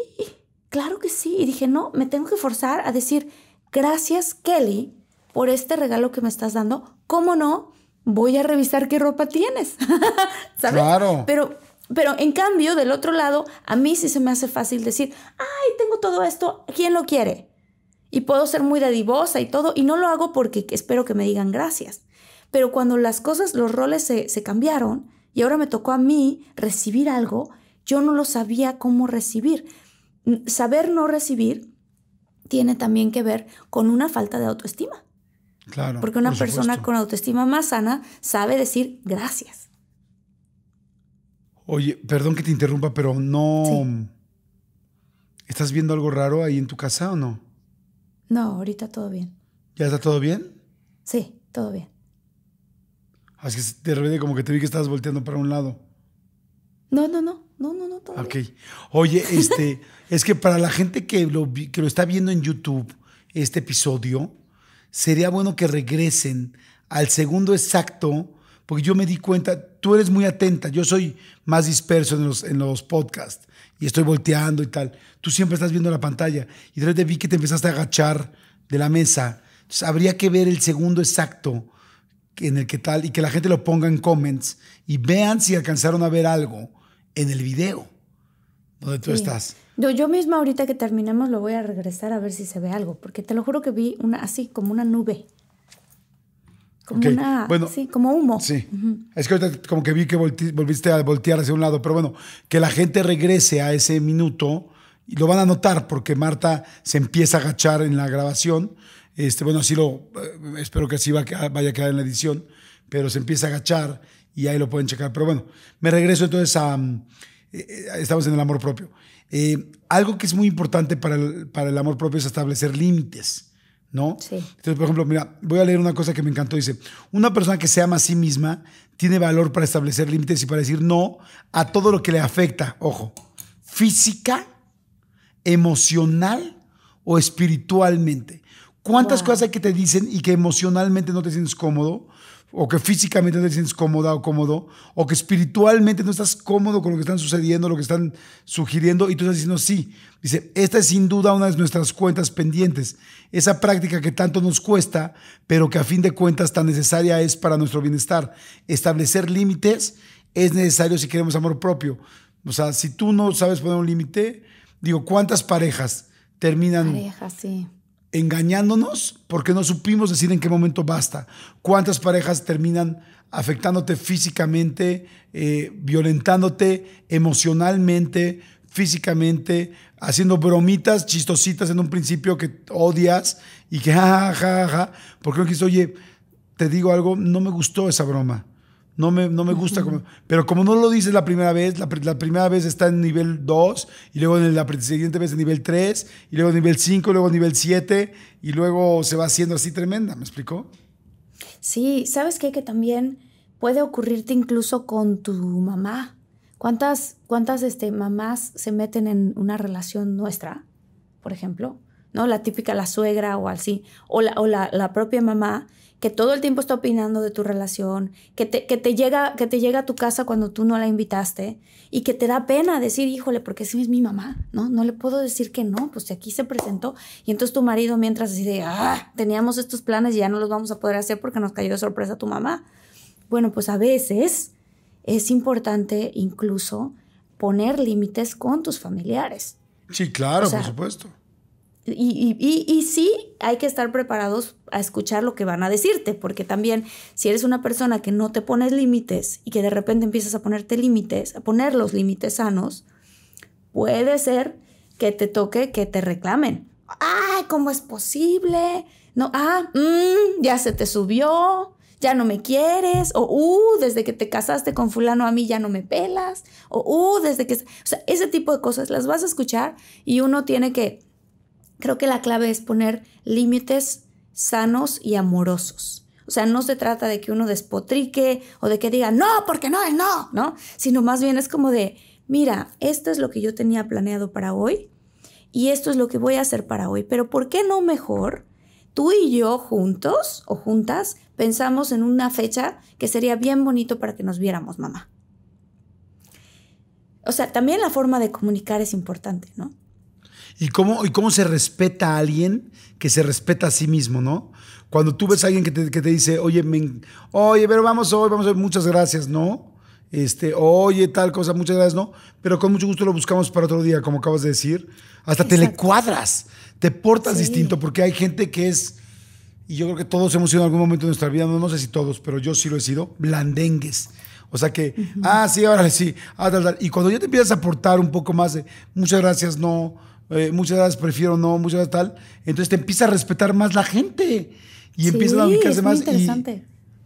Claro que sí. Y dije, no, me tengo que forzar a decir, gracias Kelly por este regalo que me estás dando. ¿Cómo no? Voy a revisar qué ropa tienes. Claro. Pero, pero en cambio, del otro lado, a mí sí se me hace fácil decir, ay, tengo todo esto, ¿quién lo quiere? Y puedo ser muy dadivosa y todo, y no lo hago porque espero que me digan gracias. Pero cuando las cosas, los roles se, se cambiaron y ahora me tocó a mí recibir algo, yo no lo sabía cómo recibir saber no recibir tiene también que ver con una falta de autoestima.
Claro. Porque una persona
con autoestima más sana sabe decir gracias.
Oye, perdón que te interrumpa, pero no. ¿Estás viendo algo raro ahí en tu casa o no?
No, ahorita todo bien.
¿Ya está todo bien? Sí, todo bien. Así que de repente como que te vi que estabas volteando para un lado.
No, no, no. No, no, no,
todavía. Ok. Oye, este, es que para la gente que lo, que lo está viendo en YouTube, este episodio, sería bueno que regresen al segundo exacto, porque yo me di cuenta, tú eres muy atenta, yo soy más disperso en los, en los podcasts y estoy volteando y tal. Tú siempre estás viendo la pantalla y de vi que te empezaste a agachar de la mesa. Entonces, habría que ver el segundo exacto en el que tal y que la gente lo ponga en comments y vean si alcanzaron a ver algo en el video donde tú estás.
Yo, yo misma ahorita que terminemos lo voy a regresar a ver si se ve algo, porque te lo juro que vi una así, como una nube.
Como una, sí, como humo. Sí. Es que ahorita como que vi que volviste a voltear hacia un lado, pero bueno, que la gente regrese a ese minuto y lo van a notar porque Marta se empieza a agachar en la grabación. Este, bueno, así lo, eh, espero que así vaya a quedar en la edición, pero se empieza a agachar y ahí lo pueden checar. Pero bueno, me regreso entonces a... Mm, eh, eh, estamos en el amor propio. Eh, algo que es muy importante para el, para el amor propio es establecer límites, ¿no? Sí. Entonces, por ejemplo, mira, voy a leer una cosa que me encantó. Dice, una persona que se ama a sí misma tiene valor para establecer límites y para decir no a todo lo que le afecta, ojo, física, emocional o espiritualmente. ¿Cuántas cosas hay que te dicen y que emocionalmente no te sientes cómodo o que físicamente no te sientes cómoda o cómodo, o que espiritualmente no estás cómodo con lo que están sucediendo, lo que están sugiriendo, y tú estás diciendo sí. Dice, esta es sin duda una de nuestras cuentas pendientes, esa práctica que tanto nos cuesta, pero que a fin de cuentas tan necesaria es para nuestro bienestar. Establecer límites es necesario si queremos amor propio. O sea, si tú no sabes poner un límite, digo, ¿cuántas parejas terminan? Parejas, sí engañándonos porque no supimos decir en qué momento basta. ¿Cuántas parejas terminan afectándote físicamente, eh, violentándote emocionalmente, físicamente, haciendo bromitas chistositas en un principio que odias y que jajaja, ja, ja, ja, porque no quiso oye, te digo algo, no me gustó esa broma no me, gusta. pero como no lo dices la primera vez, la, primera vez está en nivel 2, y luego en la siguiente vez en nivel 3, y luego en nivel 5, luego en nivel 7, y luego se va haciendo así tremenda, ¿me explicó?
Sí, ¿sabes qué? Que también puede ocurrirte incluso con tu mamá. ¿Cuántas, cuántas este, mamás se meten en una relación nuestra, por ejemplo? ¿No? La típica, la suegra o así, o o la, la propia mamá que todo el tiempo está opinando de tu relación, que te, que te, llega, que te llega a tu casa cuando tú no la invitaste y que te da pena decir, híjole, porque si es mi mamá, ¿no? No le puedo decir que no, pues aquí se presentó. Y entonces tu marido mientras de, ah, teníamos estos planes y ya no los vamos a poder hacer porque nos cayó de sorpresa tu mamá. Bueno, pues a veces es importante incluso poner límites con tus familiares.
Sí, claro, por supuesto.
Y, sí hay que estar preparados a escuchar lo que van a decirte, porque también si eres una persona que no te pones límites y que de repente empiezas a ponerte límites, a poner los límites sanos, puede ser que te toque que te reclamen. ¡Ay, cómo es posible! No, ah, mm, ya se te subió, ya no me quieres, o uh, desde que te casaste con fulano a mí ya no me pelas, o uh, desde que... O sea, ese tipo de cosas las vas a escuchar y uno tiene que Creo que la clave es poner límites sanos y amorosos. O sea, no se trata de que uno despotrique o de que diga, no, porque no es no, ¿no? Sino más bien es como de, mira, esto es lo que yo tenía planeado para hoy y esto es lo que voy a hacer para hoy. Pero ¿por qué no mejor tú y yo juntos o juntas pensamos en una fecha que sería bien bonito para que nos viéramos, mamá? O sea, también la forma de comunicar es importante, ¿no?
¿Y cómo, y cómo se respeta a alguien que se respeta a sí mismo, ¿no? Cuando tú ves a alguien que te, que te dice, oye, oye, pero vamos hoy, vamos hoy, muchas gracias, ¿no? Este, oye, tal cosa, muchas gracias, ¿no? Pero con mucho gusto lo buscamos para otro día, como acabas de decir. Hasta te le cuadras, te portas distinto, porque hay gente que es, y yo creo que todos hemos sido en algún momento de nuestra vida, no, sé si todos, pero yo sí lo he sido, blandengues. O sea que, ah, sí, ahora sí, ah, tal, tal. Y cuando ya te empiezas a portar un poco más de, muchas gracias, no, eh, muchas veces prefiero no, muchas veces tal. Entonces te empieza a respetar más la gente y empiezas empiezan a ubicarse más. Y,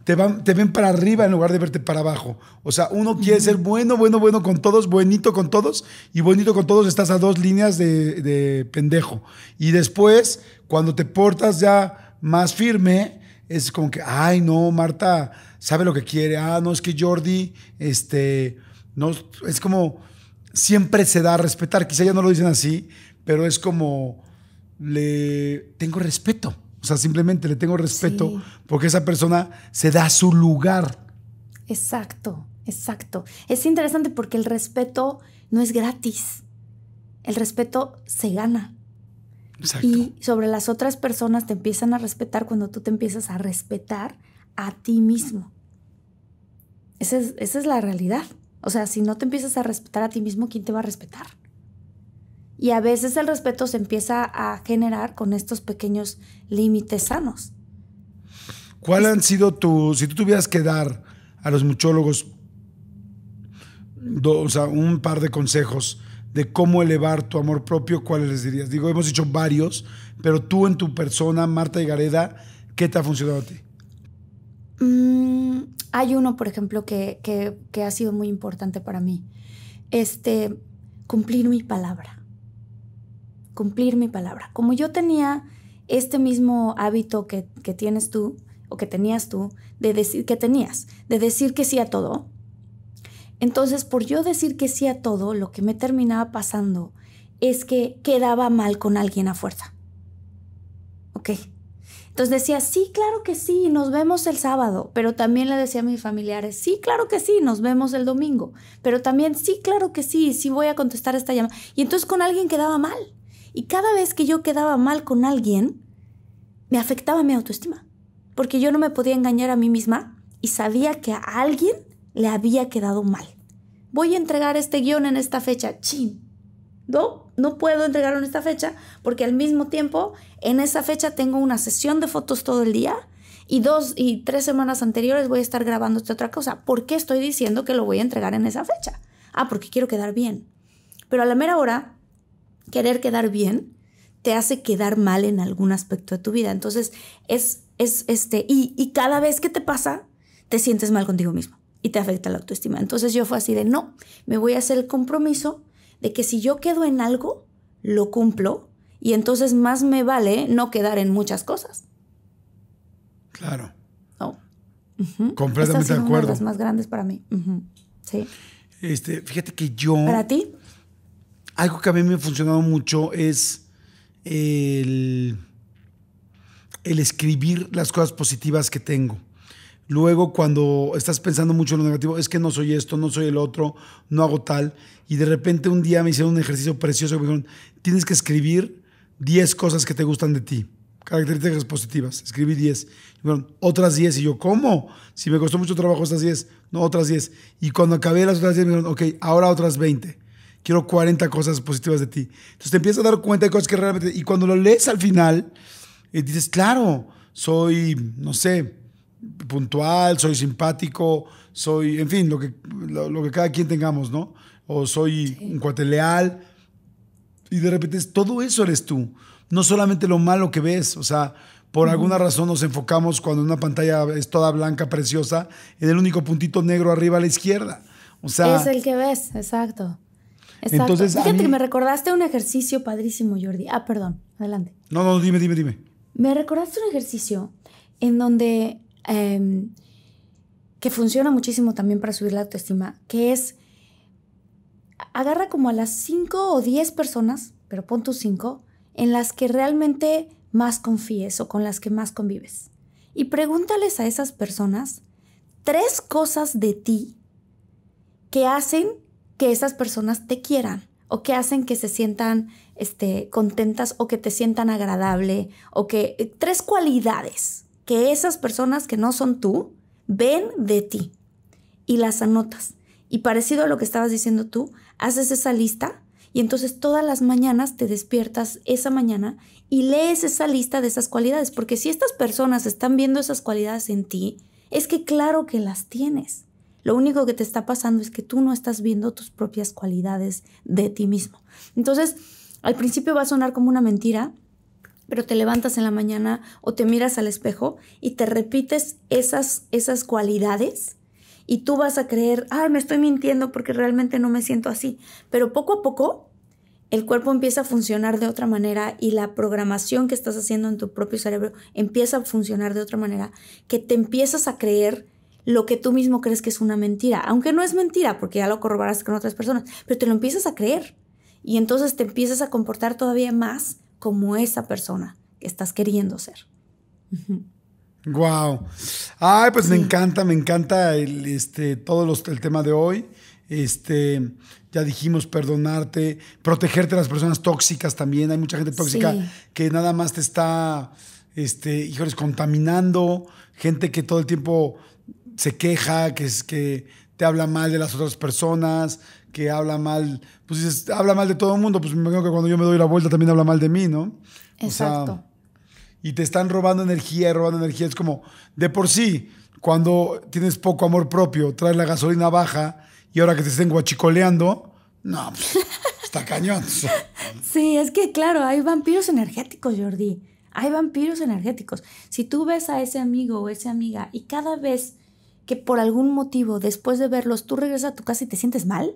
te, van, te, ven para arriba en lugar de verte para abajo. O sea, uno quiere ser bueno, bueno, bueno con todos, buenito con todos, y bonito con todos estás a dos líneas de, de pendejo. Y después, cuando te portas ya más firme, es como que, ay, no, Marta sabe lo que quiere, ah, no, es que Jordi, este, no, es como, siempre se da a respetar, quizá ya no lo dicen así, pero es como le tengo respeto. O sea, simplemente le tengo respeto porque esa persona se da su lugar.
Exacto, exacto. Es interesante porque el respeto no es gratis. El respeto se gana. Y sobre las otras personas te empiezan a respetar cuando tú te empiezas a respetar a ti mismo. Esa es, esa es la realidad. O sea, si no te empiezas a respetar a ti mismo, ¿quién te va a respetar? Y a veces el respeto se empieza a generar con estos pequeños límites sanos.
¿Cuál han sido tus, si tú tuvieras que dar a los muchólogos, o un par de consejos de cómo elevar tu amor propio, cuáles les dirías? Digo, hemos dicho varios, pero tú en tu persona, Marta y Gareda, ¿qué te ha funcionado a ti? Mm,
hay uno, por ejemplo, que, que ha sido muy importante para mí. Este, cumplir mi palabra cumplir mi palabra. Como yo tenía este mismo hábito que, tienes tú, o que tenías tú, de decir que tenías, de decir que sí a todo, entonces por yo decir que sí a todo, lo que me terminaba pasando es que quedaba mal con alguien a fuerza. ¿Ok? Entonces decía, sí, claro que sí, nos vemos el sábado, pero también le decía a mis familiares, sí, claro que sí, nos vemos el domingo, pero también sí, claro que sí, sí voy a contestar esta llamada. Y entonces con alguien quedaba mal. Y cada vez que yo quedaba mal con alguien, me afectaba mi autoestima, porque yo no me podía engañar a mí misma y sabía que a alguien le había quedado mal. Voy a entregar este guión en esta fecha, chin. No, no puedo entregarlo en esta fecha porque al mismo tiempo en esa fecha tengo una sesión de fotos todo el día y dos y tres semanas anteriores voy a estar grabando esta otra cosa. ¿Por qué estoy diciendo que lo voy a entregar en esa fecha? Ah, porque quiero quedar bien. Pero a la mera hora querer quedar bien te hace quedar mal en algún aspecto de tu vida. Entonces, es, es este, y, cada vez que te pasa, te sientes mal contigo mismo y te afecta la autoestima. Entonces yo fue así de, no, me voy a hacer el compromiso de que si yo quedo en algo, lo cumplo y entonces más me vale no quedar en muchas cosas.
Claro. ¿No? Oh. Completamente de acuerdo. las más
grandes para mí. Sí.
Este, fíjate que yo. ¿Para ti? Algo que a mí me ha funcionado mucho es el, escribir las cosas positivas que tengo. Luego, cuando estás pensando mucho en lo negativo, es que no soy esto, no soy el otro, no hago tal. Y de repente un día me hicieron un ejercicio precioso me dijeron, tienes que escribir 10 cosas que te gustan de ti, características positivas. Escribí 10. dijeron, otras 10. Y yo, ¿cómo? Si me costó mucho trabajo estas 10. No, otras 10. Y cuando acabé las otras 10, me dijeron, ok, ahora otras 20 quiero 40 cosas positivas de ti. Entonces te empiezas a dar cuenta de cosas que realmente... Y cuando lo lees al final, y eh, dices, claro, soy, no sé, puntual, soy simpático, soy, en fin, lo que, lo, que cada quien tengamos, ¿no? O soy un cuate leal. Y de repente es, todo eso eres tú, no solamente lo malo que ves, o sea... Por alguna razón nos enfocamos cuando una pantalla es toda blanca, preciosa, en el único puntito negro arriba a la izquierda. O sea, es el
que ves, exacto.
Entonces, Fíjate que me
recordaste un ejercicio padrísimo, Jordi. Ah, perdón, adelante.
No, no, dime, dime, dime.
Me recordaste un ejercicio en donde em, que funciona muchísimo también para subir la autoestima, que es agarra como a las cinco o 10 personas, pero pon tus 5, en las que realmente más confíes o con las que más convives. Y pregúntales a esas personas tres cosas de ti que hacen que esas personas te quieran o que hacen que se sientan este, contentas o que te sientan agradable o que eh, tres cualidades que esas personas que no son tú ven de ti y las anotas. Y parecido a lo que estabas diciendo tú, haces esa lista y entonces todas las mañanas te despiertas esa mañana y lees esa lista de esas cualidades, porque si estas personas están viendo esas cualidades en ti, es que claro que las tienes. Lo único que te está pasando es que tú no estás viendo tus propias cualidades de ti mismo. Entonces, al principio va a sonar como una mentira, pero te levantas en la mañana o te miras al espejo y te repites esas, esas cualidades y tú vas a creer, ay, me estoy mintiendo porque realmente no me siento así. Pero poco a poco el cuerpo empieza a funcionar de otra manera y la programación que estás haciendo en tu propio cerebro empieza a funcionar de otra manera, que te empiezas a creer lo que tú mismo crees que es una mentira, aunque no es mentira porque ya lo corroboraste con otras personas, pero te lo empiezas a creer y entonces te empiezas a comportar todavía más como esa persona que estás queriendo ser.
Wow. Ay, pues me encanta, me encanta este, todo el tema de hoy. Este, ya dijimos perdonarte, protegerte de las personas tóxicas también. Hay mucha gente tóxica que nada más te está, este, híjoles, contaminando, gente que todo el tiempo se queja, que, es, que te habla mal de las otras personas, que habla mal, pues dices, habla mal de todo el mundo, pues me imagino que cuando yo me doy la vuelta también habla mal de mí, ¿no?
Exacto.
y te están robando energía, robando energía. Es como, de por sí, cuando tienes poco amor propio, traes la gasolina baja y ahora que te estén guachicoleando, no, pues, está cañón.
sí, es que claro, hay vampiros energéticos, Jordi. Hay vampiros energéticos. Si tú ves a ese amigo o esa amiga y cada vez que por algún motivo después de verlos tú regresas a tu casa y te sientes mal,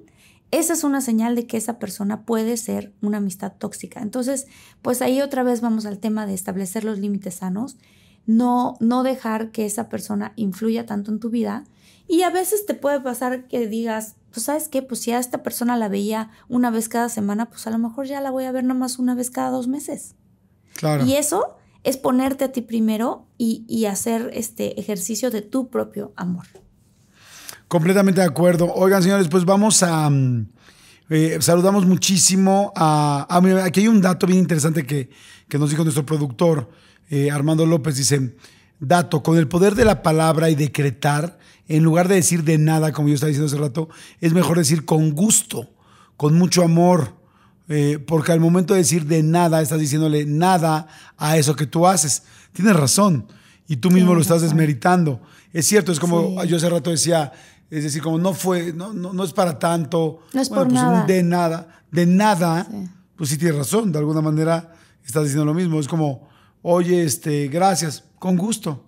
esa es una señal de que esa persona puede ser una amistad tóxica. Entonces, pues ahí otra vez vamos al tema de establecer los límites sanos, no, no dejar que esa persona influya tanto en tu vida. Y a veces te puede pasar que digas, pues sabes qué, pues si a esta persona la veía una vez cada semana, pues a lo mejor ya la voy a ver nomás una vez cada dos meses. Claro. Y eso es ponerte a ti primero y, hacer este ejercicio de tu propio amor.
Completamente de acuerdo. Oigan, señores, pues vamos a... Mm, eh, saludamos muchísimo a, Aquí hay un dato bien interesante que, nos dijo nuestro productor, eh, Armando López. Dice, dato, con el poder de la palabra y decretar, en lugar de decir de nada, como yo estaba diciendo hace rato, es mejor decir con gusto, con mucho amor, eh, porque al momento de decir de nada, estás diciéndole nada a eso que tú haces. Tienes razón. Y tú mismo lo estás desmeritando. Es cierto, es como yo hace rato decía, es decir, como no fue, no, no, es para tanto. No es por pues nada. de nada. De nada, pues sí tienes razón. De alguna manera estás diciendo lo mismo. Es como, oye, este, gracias, con gusto.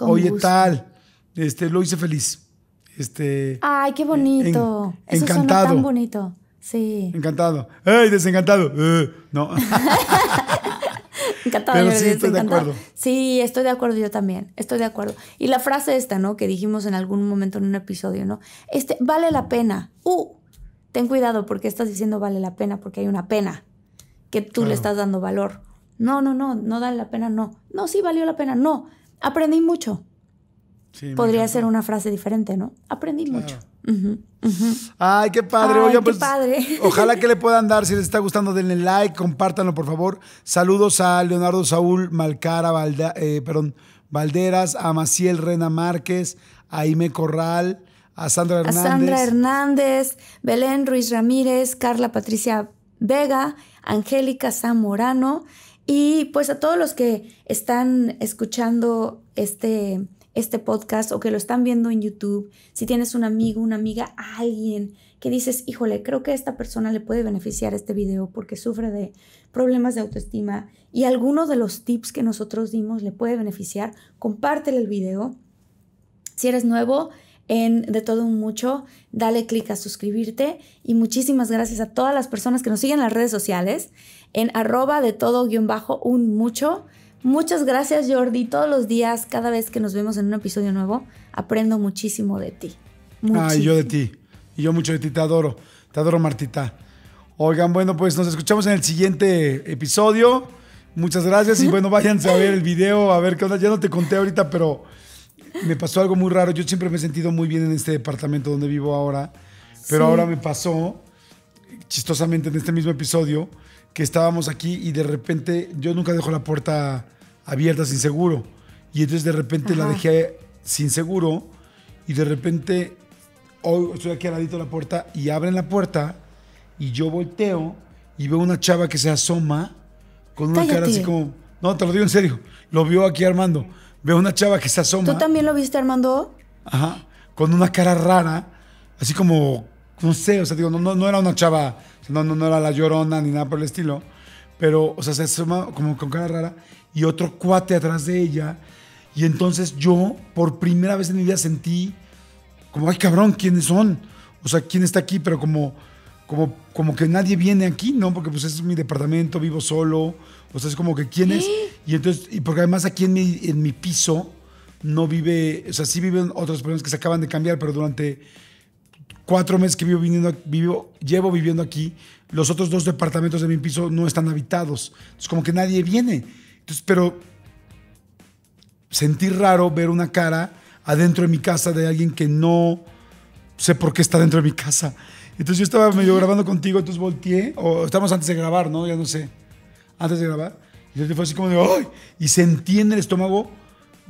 oye, tal. Este, lo hice feliz. Este.
Ay, qué bonito. Eso encantado. tan bonito.
Sí. Encantado. ¡Ey, desencantado! ¡Eh! no.
encantado. Pero sí, estoy de acuerdo. Sí, estoy de acuerdo yo también. Estoy de acuerdo. Y la frase esta, ¿no? Que dijimos en algún momento en un episodio, ¿no? Este, vale la pena. Uh, ten cuidado porque estás diciendo vale la pena porque hay una pena que tú le estás dando valor. No, no, no, no dan la pena, no. No, sí valió la pena, no. Aprendí mucho. Sí, Podría ser una frase diferente, ¿no? Aprendí mucho.
Ay, qué pues, padre. Ojalá que le puedan dar. Si les está gustando, denle like, compártanlo, por favor. Saludos a Leonardo Saúl Malcara, eh, perdón, Valderas, a Maciel Rena Márquez, a Ime Corral, a Sandra Hernández. A Sandra
Hernández, Belén Ruiz Ramírez, Carla Patricia Vega, Angélica Zamorano. Y pues a todos los que están escuchando este este podcast o que lo están viendo en YouTube, si tienes un amigo, una amiga, alguien que dices, híjole, creo que esta persona le puede beneficiar este video porque sufre de problemas de autoestima y alguno de los tips que nosotros dimos le puede beneficiar, compártele el video. Si eres nuevo en De Todo Un Mucho, dale clic a suscribirte y muchísimas gracias a todas las personas que nos siguen en las redes sociales en arroba de todo guión bajo un mucho Muchas gracias Jordi, todos los días, cada vez que nos vemos en un episodio nuevo, aprendo muchísimo de ti. Muchísimo. yo de
ti. Y yo mucho de ti, te adoro. Te adoro Martita. Oigan, bueno, pues nos escuchamos en el siguiente episodio. Muchas gracias y bueno, váyanse a ver el video, a ver qué onda. Ya no te conté ahorita, pero me pasó algo muy raro. Yo siempre me he sentido muy bien en este departamento donde vivo ahora, pero ahora me pasó, chistosamente en este mismo episodio, que estábamos aquí y de repente yo nunca dejo la puerta abierta sin seguro. Y entonces de repente la dejé sin seguro y de repente hoy estoy aquí al ladito de la puerta y abren la puerta y yo volteo y veo una chava que se asoma con una cara así como... No, te lo digo en serio. Lo vio aquí Armando. Veo una chava que se asoma. ¿Tú
también lo viste Armando?
Ajá. Con una cara rara, así como no sé, o sea, digo, no, no, era una chava, no, no, era la llorona ni nada por el estilo, pero, o sea, se suma como con cara rara y otro cuate atrás de ella. Y entonces yo, por primera vez en mi vida, sentí como, ay cabrón, ¿quiénes son? O sea, ¿quién está aquí? Pero como, como, como que nadie viene aquí, ¿no? Porque pues es mi departamento, vivo solo. O sea, es como que quién Y entonces, y porque además aquí en mi, en mi piso no vive, o sea, sí viven otras personas que se acaban de cambiar, pero durante cuatro meses que vivo, viniendo, llevo viviendo aquí, los otros dos departamentos de mi piso no están habitados. Entonces, como que nadie viene. Entonces, pero sentí raro ver una cara adentro de mi casa de alguien que no sé por qué está dentro de mi casa. Entonces yo estaba medio grabando contigo, entonces volteé, o estamos antes de grabar, ¿no? Ya no sé. Antes de grabar. Y yo fue así como de, ¡ay! Y sentí en el estómago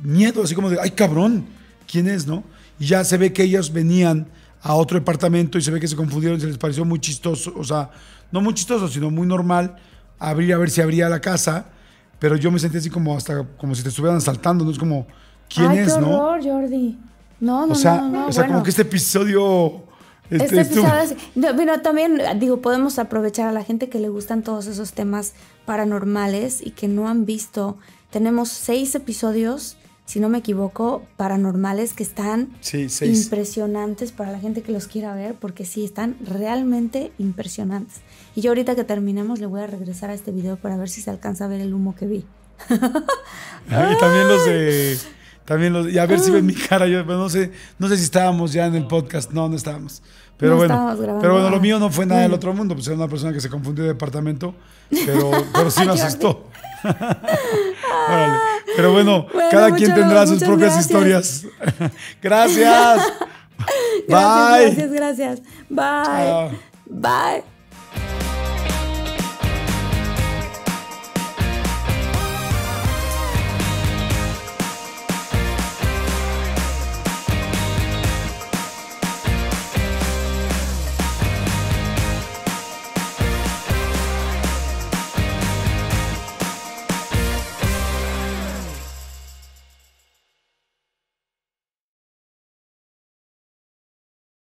miedo, así como de, ¡ay, cabrón! ¿Quién es, no? Y ya se ve que ellos venían a otro departamento y se ve que se confundieron, y se les pareció muy chistoso, o sea, no muy chistoso, sino muy normal abrir a ver si abría la casa, pero yo me sentí así como hasta como si te estuvieran saltando, no es como quién es, ¿no?
Jordi. No, no, o sea, no, o sea, como que este
episodio este, este episodio
bueno, también digo, podemos aprovechar a la gente que le gustan todos esos temas paranormales y que no han visto. Tenemos seis episodios si no me equivoco, paranormales que están impresionantes para la gente que los quiera ver, porque sí, están realmente impresionantes. Y yo ahorita que terminemos le voy a regresar a este video para ver si se alcanza a ver el humo que vi.
Ah, y también los de... También los, y a ver si ven ah. mi cara, yo pues, no sé, no sé si estábamos ya en el podcast, no, no estábamos. Pero bueno, pero bueno, lo mío no fue nada del otro mundo, pues era una persona que se confundió de departamento, pero, pero sí me asustó. Pero ah, bueno, cada quien tendrá sus propias historias. gracias. Bye.
Gracias, gracias. Bye. Bye.